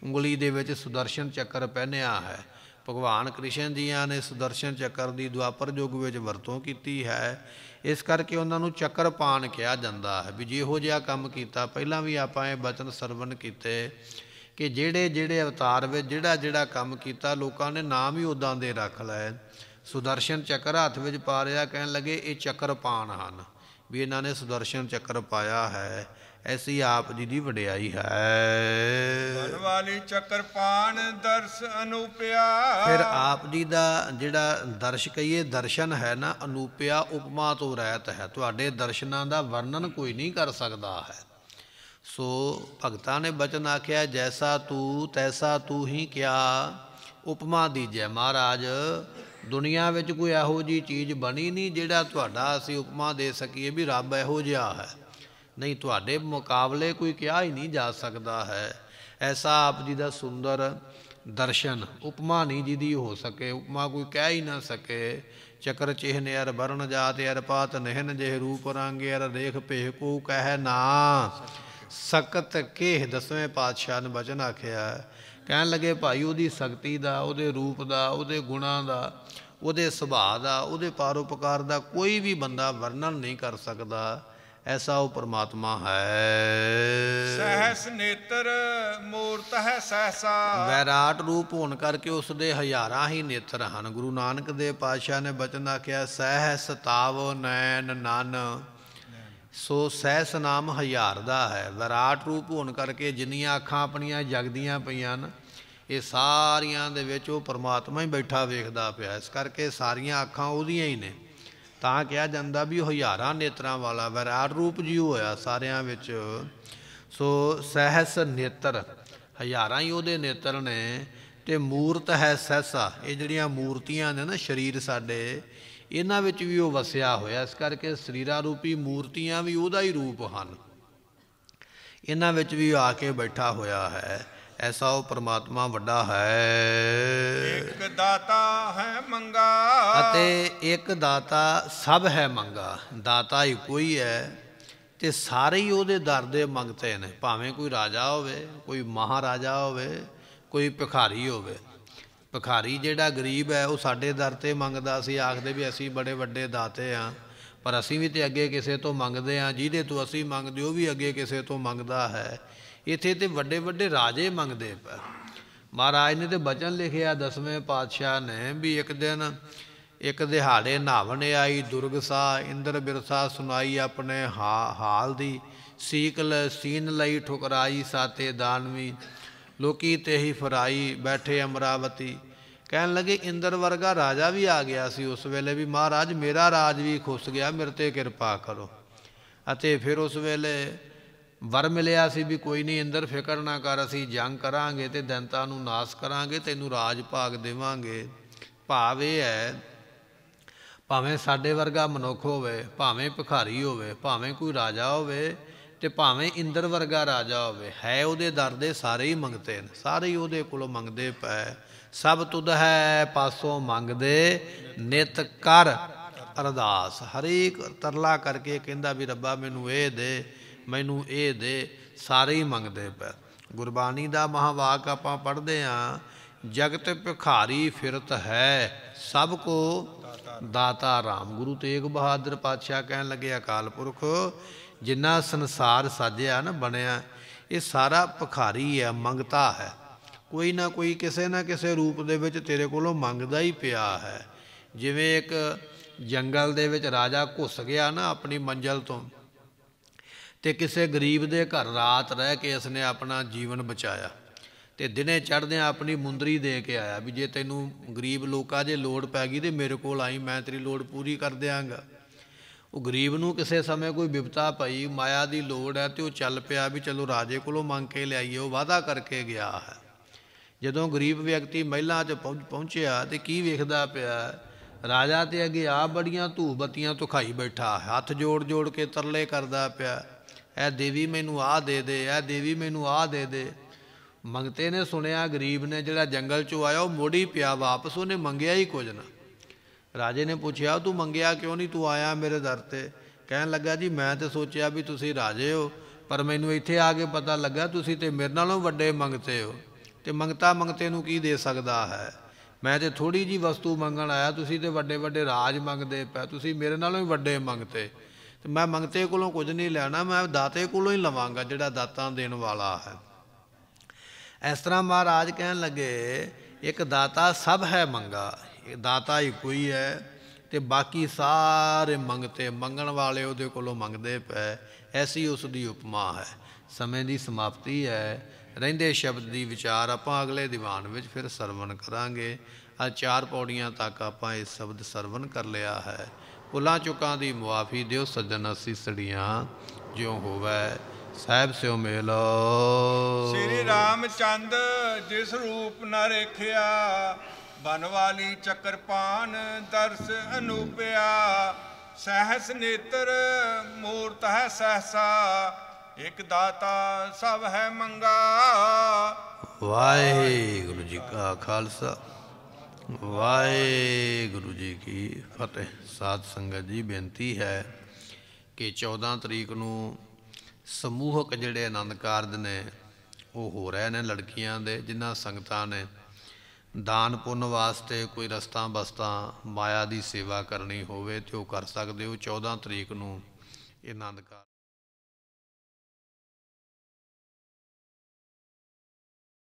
ਉਂਗਲੀ ਦੇ ਵਿੱਚ ਸੁਦਰਸ਼ਨ ਚੱਕਰ ਪਹਿਨਿਆ ਹੈ ਭਗਵਾਨ ਕ੍ਰਿਸ਼ਨ ਜੀਆਂ ਨੇ ਸੁਦਰਸ਼ਨ ਚੱਕਰ ਦੀ ਦੁਆਪਰ ਯੁੱਗ ਵਿੱਚ ਵਰਤੋਂ ਕੀਤੀ ਹੈ ਇਸ ਕਰਕੇ ਉਹਨਾਂ ਨੂੰ ਚੱਕਰਪਾਨ ਕਿਹਾ ਜਾਂਦਾ ਹੈ ਵੀ ਜਿਹੋ ਜਿਹਾ ਕੰਮ ਕੀਤਾ ਪਹਿਲਾਂ ਵੀ ਆਪਾਂ ਇਹ ਬਚਨ ਸਰਵਨ ਕੀਤੇ ਕਿ ਜਿਹੜੇ ਜਿਹੜੇ ਅਵਤਾਰ ਵਿੱਚ ਜਿਹੜਾ ਜਿਹੜਾ ਕੰਮ ਕੀਤਾ ਲੋਕਾਂ ਨੇ ਨਾਮ ਹੀ ਉਦਾਂ ਦੇ ਰੱਖ ਲਏ ਸੁਦਰਸ਼ਨ ਚੱਕਰ ਹੱਥ ਵਿੱਚ ਪਾ ਰਿਆ ਕਹਿਣ ਲੱਗੇ ਇਹ ਚੱਕਰਪਾਨ ਹਨ ਵੀ ਇਹਨਾਂ ਨੇ ਸੁਦਰਸ਼ਨ ਚੱਕਰ ਪਾਇਆ ਹੈ ਐਸੀ ਆਪ ਜੀ ਦੀ ਵਡਿਆਈ ਹੈ ਮਨ ਵਾਲੀ ਚੱਕਰਪਾਨ ਦਰਸ ਅਨੂਪਿਆ ਫਿਰ ਆਪ ਜੀ ਦਾ ਜਿਹੜਾ ਦਰਸ਼ ਕਹੀਏ ਦਰਸ਼ਨ ਹੈ ਨਾ ਅਨੂਪਿਆ ਉਪਮਾ ਤੋਂ ਰਹਿਤ ਹੈ ਤੁਹਾਡੇ ਦਰਸ਼ਨਾਂ ਦਾ ਵਰਣਨ ਕੋਈ ਨਹੀਂ ਕਰ ਸਕਦਾ ਹੈ ਸੋ ਭਗਤਾਂ ਨੇ ਬਚਨ ਆਖਿਆ ਜੈਸਾ ਤੂੰ ਤੈਸਾ ਤੂੰ ਹੀ ਕਿਆ ਉਪਮਾ ਦੀਜੈ ਮਹਾਰਾਜ ਦੁਨੀਆ ਵਿੱਚ ਕੋਈ ਇਹੋ ਜੀ ਚੀਜ਼ ਬਣੀ ਨਹੀਂ ਜਿਹੜਾ ਤੁਹਾਡਾ ਅਸੀਂ ਉਪਮਾ ਦੇ ਸਕੀਏ ਵੀ ਰੱਬ ਇਹੋ ਜਿਹਾ ਹੈ ਨਹੀਂ ਤੁਹਾਡੇ ਮੁਕਾਬਲੇ ਕੋਈ ਕਿਹਾ ਹੀ ਨਹੀਂ ਜਾ ਸਕਦਾ ਹੈ ਐਸਾ ਆਪ ਜੀ ਦਾ ਸੁੰਦਰ ਦਰਸ਼ਨ ਉਪਮਾ ਨਹੀਂ ਜੀ ਦੀ ਹੋ ਸਕੇ ਉਪਮਾ ਕੋਈ ਕਹਿ ਹੀ ਨਾ ਸਕੇ ਚਕਰ ਚਿਹਨ ਅਰ ਵਰਣ ਜਾਤ ਅਰ ਪਾਤ ਨਹਿਨ ਜਿਹ ਰੂਪ ਰੰਗ ਅਰ ਦੇਖ ਭੇ ਕੋ ਕਹਿ ਨਾ ਸਕਤ ਕੇਹ ਦਸਵੇਂ ਪਾਤਸ਼ਾਹ ਨੇ ਬਚਨ ਆਖਿਆ ਕਹਿਣ ਲੱਗੇ ਭਾਈ ਉਹਦੀ ਸ਼ਕਤੀ ਦਾ ਉਹਦੇ ਰੂਪ ਦਾ ਉਹਦੇ ਗੁਣਾ ਦਾ ਉਹਦੇ ਸੁਭਾਅ ਦਾ ਉਹਦੇ ਪਾਰੋਪਕਾਰ ਦਾ ਕੋਈ ਵੀ ਬੰਦਾ ਵਰਣਨ ਨਹੀਂ ਕਰ ਸਕਦਾ ਐਸਾ ਉਹ ਪਰਮਾਤਮਾ ਹੈ ਸਹਸ ਨੇਤਰ ਮੂਰਤ ਹੈ ਸਹਸਾ ਵਿਰਾਟ ਰੂਪ ਹੋਣ ਕਰਕੇ ਉਸ ਦੇ ਹਜ਼ਾਰਾਂ ਹੀ ਨੇਤਰ ਹਨ ਗੁਰੂ ਨਾਨਕ ਦੇ ਪਾਤਸ਼ਾਹ ਨੇ ਬਚਨ ਆਖਿਆ ਸਹਸ ਤਾਵ ਨੈਣ ਨਨ ਸੋ ਸਹਸ ਨਾਮ ਹਜ਼ਾਰ ਦਾ ਹੈ ਵਿਰਾਟ ਰੂਪ ਹੋਣ ਕਰਕੇ ਜਿੰਨੀਆਂ ਅੱਖਾਂ ਆਪਣੀਆਂ ਜਗਦੀਆਂ ਪਈਆਂ ਹਨ ਇਹ ਸਾਰੀਆਂ ਦੇ ਵਿੱਚ ਉਹ ਪਰਮਾਤਮਾ ਹੀ ਬੈਠਾ ਵੇਖਦਾ ਪਿਆ ਇਸ ਕਰਕੇ ਸਾਰੀਆਂ ਅੱਖਾਂ ਉਹਦੀਆਂ ਹੀ ਨੇ ਤਾਂ ਕਿਹਾ ਜਾਂਦਾ ਵੀ ਉਹ ਹਜ਼ਾਰਾਂ ਨੇਤਰਾਂ ਵਾਲਾ ਵਿਰਾਟ ਰੂਪ ਜੀ ਹੋਇਆ ਸਾਰਿਆਂ ਵਿੱਚ ਸੋ ਸਹਸ ਨੇਤਰ ਹਜ਼ਾਰਾਂ ਹੀ ਉਹਦੇ ਨੇਤਰ ਨੇ ਤੇ ਮੂਰਤ ਹੈ ਸਹਸਾ ਇਹ ਜਿਹੜੀਆਂ ਮੂਰਤੀਆਂ ਨੇ ਨਾ ਸਰੀਰ ਸਾਡੇ ਇਹਨਾਂ ਵਿੱਚ ਵੀ ਉਹ ਵਸਿਆ ਹੋਇਆ ਇਸ ਕਰਕੇ ਸਰੀਰਾ ਰੂਪੀ ਮੂਰਤੀਆਂ ਵੀ ਉਹਦਾ ਹੀ ਰੂਪ ਹਨ ਇਹਨਾਂ ਵਿੱਚ ਵੀ ਆ ਕੇ ਬੈਠਾ ਹੋਇਆ ਹੈ ਐਸਾ ਉਹ ਪ੍ਰਮਾਤਮਾ ਵੱਡਾ ਹੈ ਇੱਕ ਦਾਤਾ ਹੈ ਮੰਗਾ ਅਤੇ ਇੱਕ ਦਾਤਾ ਸਭ ਹੈ ਮੰਗਾ ਦਾਤਾ ਹੀ ਕੋਈ ਹੈ ਤੇ ਸਾਰੇ ਹੀ ਉਹਦੇ ਦਰ ਦੇ ਮੰਗਤੇ ਨੇ ਭਾਵੇਂ ਕੋਈ ਰਾਜਾ ਹੋਵੇ ਕੋਈ ਮਹਾਰਾਜਾ ਹੋਵੇ ਕੋਈ ਭਿਖਾਰੀ ਹੋਵੇ ਭਿਖਾਰੀ ਜਿਹੜਾ ਗਰੀਬ ਹੈ ਉਹ ਸਾਡੇ ਦਰ ਤੇ ਮੰਗਦਾ ਸੀ ਆਖਦੇ ਵੀ ਅਸੀਂ ਬੜੇ ਵੱਡੇ ਦਾਤੇ ਆ ਪਰ ਅਸੀਂ ਵੀ ਤੇ ਅੱਗੇ ਕਿਸੇ ਤੋਂ ਮੰਗਦੇ ਆ ਜਿਹਦੇ ਤੋਂ ਅਸੀਂ ਮੰਗਦੇ ਉਹ ਵੀ ਅੱਗੇ ਕਿਸੇ ਤੋਂ ਮੰਗਦਾ ਹੈ ਇੱਥੇ ਤੇ ਵੱਡੇ ਵੱਡੇ ਰਾਜੇ ਮੰਗਦੇ ਪਰ ਮਹਾਰਾਜ ਨੇ ਤੇ ਬਚਨ ਲਿਖਿਆ ਦਸਵੇਂ ਪਾਤਸ਼ਾਹ ਨੇ ਵੀ ਇੱਕ ਦਿਨ ਇੱਕ ਦਿਹਾੜੇ ਨਾਵਣ ਆਈ ਦੁਰਗਸਾ ਇੰਦਰ ਬਿਰਸਾ ਸੁਣਾਈ ਆਪਣੇ ਹਾਲ ਦੀ ਸੀਕਲ ਸੀਨ ਲਈ ਠੁਕਰਾਈ ਸਾਤੇ ਦਾਨਵੀ ਲੋਕੀ ਤੇ ਹੀ ਫਰਾਈ ਬੈਠੇ ਅਮਰਾਵਤੀ ਕਹਿਣ ਲੱਗੇ ਇੰਦਰ ਵਰਗਾ ਰਾਜਾ ਵੀ ਆ ਗਿਆ ਸੀ ਉਸ ਵੇਲੇ ਵੀ ਮਹਾਰਾਜ ਮੇਰਾ ਰਾਜ ਵੀ ਖੁੱਸ ਗਿਆ ਮੇਰੇ ਤੇ ਕਿਰਪਾ ਕਰੋ ਅਤੇ ਫਿਰ ਉਸ ਵੇਲੇ ਵਰ ਮਿਲਿਆ ਸੀ ਵੀ ਕੋਈ ਨਹੀਂ ਇੰਦਰ ਫਿਕਰ ਨਾ ਕਰ ਅਸੀਂ ਜੰਗ ਕਰਾਂਗੇ ਤੇ ਦੰਤਾ ਨੂੰ ਨਾਸ ਕਰਾਂਗੇ ਤੈਨੂੰ ਰਾਜ ਭਾਗ ਦੇਵਾਂਗੇ ਭਾਵ ਇਹ ਹੈ ਭਾਵੇਂ ਸਾਡੇ ਵਰਗਾ ਮਨੁੱਖ ਹੋਵੇ ਭਾਵੇਂ ਭਖਾਰੀ ਹੋਵੇ ਭਾਵੇਂ ਕੋਈ ਰਾਜਾ ਹੋਵੇ ਤੇ ਭਾਵੇਂ ਇੰਦਰ ਵਰਗਾ ਰਾਜਾ ਹੋਵੇ ਹੈ ਉਹਦੇ ਦਰ ਦੇ ਸਾਰੇ ਹੀ ਮੰਗਤੇ ਨੇ ਸਾਰੇ ਹੀ ਉਹਦੇ ਕੋਲੋਂ ਮੰਗਦੇ ਪੈ ਸਭ ਤੁਧ ਹੈ ਪਾਸੋਂ ਮੰਗਦੇ ਨਿਤ ਕਰ ਅਰਦਾਸ ਹਰੇਕ ਤਰਲਾ ਕਰਕੇ ਕਹਿੰਦਾ ਵੀ ਰੱਬਾ ਮੈਨੂੰ ਇਹ ਦੇ ਮੈਨੂੰ ਇਹ ਦੇ ਸਾਰੇ ਹੀ ਮੰਗਦੇ ਪਏ ਗੁਰਬਾਣੀ ਦਾ ਮਹਾਵਾਕ ਆਪਾਂ ਪੜ੍ਹਦੇ ਆਂ ਜਗਤ ਭਿਖਾਰੀ ਫਿਰਤ ਹੈ ਸਭ ਕੋ ਦਾਤਾ RAM ਗੁਰੂ ਤੇਗ ਬਹਾਦਰ ਪਾਤਸ਼ਾਹ ਕਹਿਣ ਲੱਗੇ ਅਕਾਲ ਪੁਰਖ ਜਿੰਨਾ ਸੰਸਾਰ ਸਾਜਿਆ ਨਾ ਬਣਿਆ ਇਹ ਸਾਰਾ ਭਿਖਾਰੀ ਹੈ ਮੰਗਤਾ ਹੈ ਕੋਈ ਨਾ ਕੋਈ ਕਿਸੇ ਨਾ ਕਿਸੇ ਰੂਪ ਦੇ ਵਿੱਚ ਤੇਰੇ ਕੋਲੋਂ ਮੰਗਦਾ ਹੀ ਪਿਆ ਹੈ ਜਿਵੇਂ ਇੱਕ ਜੰਗਲ ਦੇ ਵਿੱਚ ਰਾਜਾ ਘੁੱਸ ਗਿਆ ਨਾ ਆਪਣੀ ਮੰਜ਼ਲ ਤੋਂ ਤੇ ਕਿਸੇ ਗਰੀਬ ਦੇ ਘਰ ਰਾਤ ਰਹਿ ਕੇ ਇਸ ਨੇ ਆਪਣਾ ਜੀਵਨ ਬਚਾਇਆ ਤੇ ਦਿਨੇ ਚੜਦਿਆਂ ਆਪਣੀ ਮੁੰਦਰੀ ਦੇ ਕੇ ਆਇਆ ਵੀ ਜੇ ਤੈਨੂੰ ਗਰੀਬ ਲੋਕਾਂ ਦੇ ਲੋੜ ਪੈ ਗਈ ਤੇ ਮੇਰੇ ਕੋਲ ਆਈ ਮੈਂ ਤੇਰੀ ਲੋੜ ਪੂਰੀ ਕਰ ਦਿਆਂਗਾ ਉਹ ਗਰੀਬ ਨੂੰ ਕਿਸੇ ਸਮੇਂ ਕੋਈ ਵਿਪਤਾ ਪਈ ਮਾਇਆ ਦੀ ਲੋੜ ਹੈ ਤੇ ਉਹ ਚੱਲ ਪਿਆ ਵੀ ਚਲੋ ਰਾਜੇ ਕੋਲੋਂ ਮੰਗ ਕੇ ਲਿਆਈਏ ਉਹ ਵਾਦਾ ਕਰਕੇ ਗਿਆ ਹੈ ਜਦੋਂ ਗਰੀਬ ਵਿਅਕਤੀ ਮਹਿਲਾ 'ਚ ਪਹੁੰਚਿਆ ਤੇ ਕੀ ਵੇਖਦਾ ਪਿਆ ਰਾਜਾ ਤੇ ਅੱਗੇ ਆ ਬੜੀਆਂ ਧੂਬਤੀਆਂ ਤੁਖਾਈ ਬੈਠਾ ਹੱਥ ਜੋੜ ਜੋੜ ਕੇ ਤਰਲੇ ਕਰਦਾ ਪਿਆ ਐ ਦੇਵੀ ਮੈਨੂੰ ਆ ਦੇ ਦੇ ਐ ਦੇਵੀ ਮੈਨੂੰ ਆ ਦੇ ਦੇ ਮੰਗਤੇ ਨੇ ਸੁਣਿਆ ਗਰੀਬ ਨੇ ਜਿਹੜਾ ਜੰਗਲ ਚੋਂ ਆਇਆ ਉਹ ਮੋੜੀ ਪਿਆ ਵਾਪਸ ਉਹਨੇ ਮੰਗਿਆ ਹੀ ਕੁਝ ਨਾ ਰਾਜੇ ਨੇ ਪੁੱਛਿਆ ਤੂੰ ਮੰਗਿਆ ਕਿਉਂ ਨਹੀਂ ਤੂੰ ਆਇਆ ਮੇਰੇ ਦਰ ਤੇ ਕਹਿਣ ਲੱਗਾ ਜੀ ਮੈਂ ਤੇ ਸੋਚਿਆ ਵੀ ਤੁਸੀਂ ਰਾਜੇ ਹੋ ਪਰ ਮੈਨੂੰ ਇੱਥੇ ਆ ਕੇ ਪਤਾ ਲੱਗਾ ਤੁਸੀਂ ਤੇ ਮੇਰੇ ਨਾਲੋਂ ਵੱਡੇ ਮੰਗਤੇ ਹੋ ਤੇ ਮੰਗਤਾ ਮੰਗਤੇ ਨੂੰ ਕੀ ਦੇ ਸਕਦਾ ਹੈ ਮੈਂ ਤੇ ਥੋੜੀ ਜੀ ਵਸਤੂ ਮੰਗਣ ਆਇਆ ਤੁਸੀਂ ਤੇ ਵੱਡੇ ਵੱਡੇ ਰਾਜ ਮੰਗਦੇ ਪਏ ਤੁਸੀਂ ਮੇਰੇ ਨਾਲੋਂ ਵੀ ਵੱਡੇ ਮੰਗਤੇ ਮੈਂ ਮੰਗਤੇ ਕੋਲੋਂ ਕੁਝ ਨਹੀਂ ਲੈਣਾ ਮੈਂ ਦਾਤੇ ਕੋਲੋਂ ਹੀ ਲਵਾਂਗਾ ਜਿਹੜਾ ਦਾਤਾਂ ਦੇਣ ਵਾਲਾ ਹੈ ਇਸ ਤਰ੍ਹਾਂ ਮਹਾਰਾਜ ਕਹਿਣ ਲੱਗੇ ਇੱਕ ਦਾਤਾ ਸਭ ਹੈ ਮੰਗਾ ਦਾਤਾ ਹੀ ਕੋਈ ਹੈ ਤੇ ਬਾਕੀ ਸਾਰੇ ਮੰਗਤੇ ਮੰਗਣ ਵਾਲੇ ਉਹਦੇ ਕੋਲੋਂ ਮੰਗਦੇ ਪਏ ਐਸੀ ਉਸ ਦੀ ਉਪਮਾ ਹੈ ਸਮੇਂ ਦੀ ਸਮਾਪਤੀ ਹੈ ਰਹਿੰਦੇ ਸ਼ਬਦ ਦੀ ਵਿਚਾਰ ਆਪਾਂ ਅਗਲੇ ਦੀਵਾਨ ਵਿੱਚ ਫਿਰ ਸਰਵਣ ਕਰਾਂਗੇ ਆ ਚਾਰ ਪੌੜੀਆਂ ਤੱਕ ਆਪਾਂ ਇਹ ਸ਼ਬਦ ਸਰਵਣ ਕਰ ਲਿਆ ਹੈ ਪੁਲਾ ਚੁਕਾਂ ਦੀ ਮੁਆਫੀ ਦਿਓ ਸੱਜਣ ਅਸੀਸੜੀਆਂ ਜਿਉ ਹੋਵੇ ਸਾਹਿਬ ਸਿਉ ਮੇਲੋ ਸ੍ਰੀ ਰਾਮ ਚੰਦ ਜਿਸ ਰੂਪ ਨਰੇਖਿਆ ਰੇਖਿਆ ਬਨਵਾਲੀ ਚੱਕਰਪਾਨ ਦਰਸ ਅਨੂਪਿਆ ਸਹਸ ਨੇਤਰ ਮੂਰਤ ਹੈ ਸਹਸਾ ਇਕ ਦਾਤਾ ਸਭ ਹੈ ਮੰਗਾ ਵਾਹਿਗੁਰੂ ਜੀ ਕਾ ਖਾਲਸਾ ਵਾਹਿਗੁਰੂ ਜੀ ਕੀ ਫਤਿਹ ਸਾਧ ਸੰਗਤ ਜੀ ਬੇਨਤੀ ਹੈ ਕਿ 14 ਤਰੀਕ ਨੂੰ ਸਮੂਹਕ ਜਿਹੜੇ ਆਨੰਦ ਕਾਰਜ ਨੇ ਉਹ ਹੋ ਰਹੇ ਨੇ ਲੜਕੀਆਂ ਦੇ ਜਿਨ੍ਹਾਂ ਸੰਗਤਾਂ ਨੇ ਦਾਨ ਪੁੰਨ ਵਾਸਤੇ ਕੋਈ ਰਸਤਾ ਬਸਤਾ ਮਾਇਆ ਦੀ ਸੇਵਾ ਕਰਨੀ ਹੋਵੇ ਤੇ ਉਹ ਕਰ ਸਕਦੇ ਹੋ 14 ਤਰੀਕ ਨੂੰ ਆਨੰਦ ਕਾਰਜ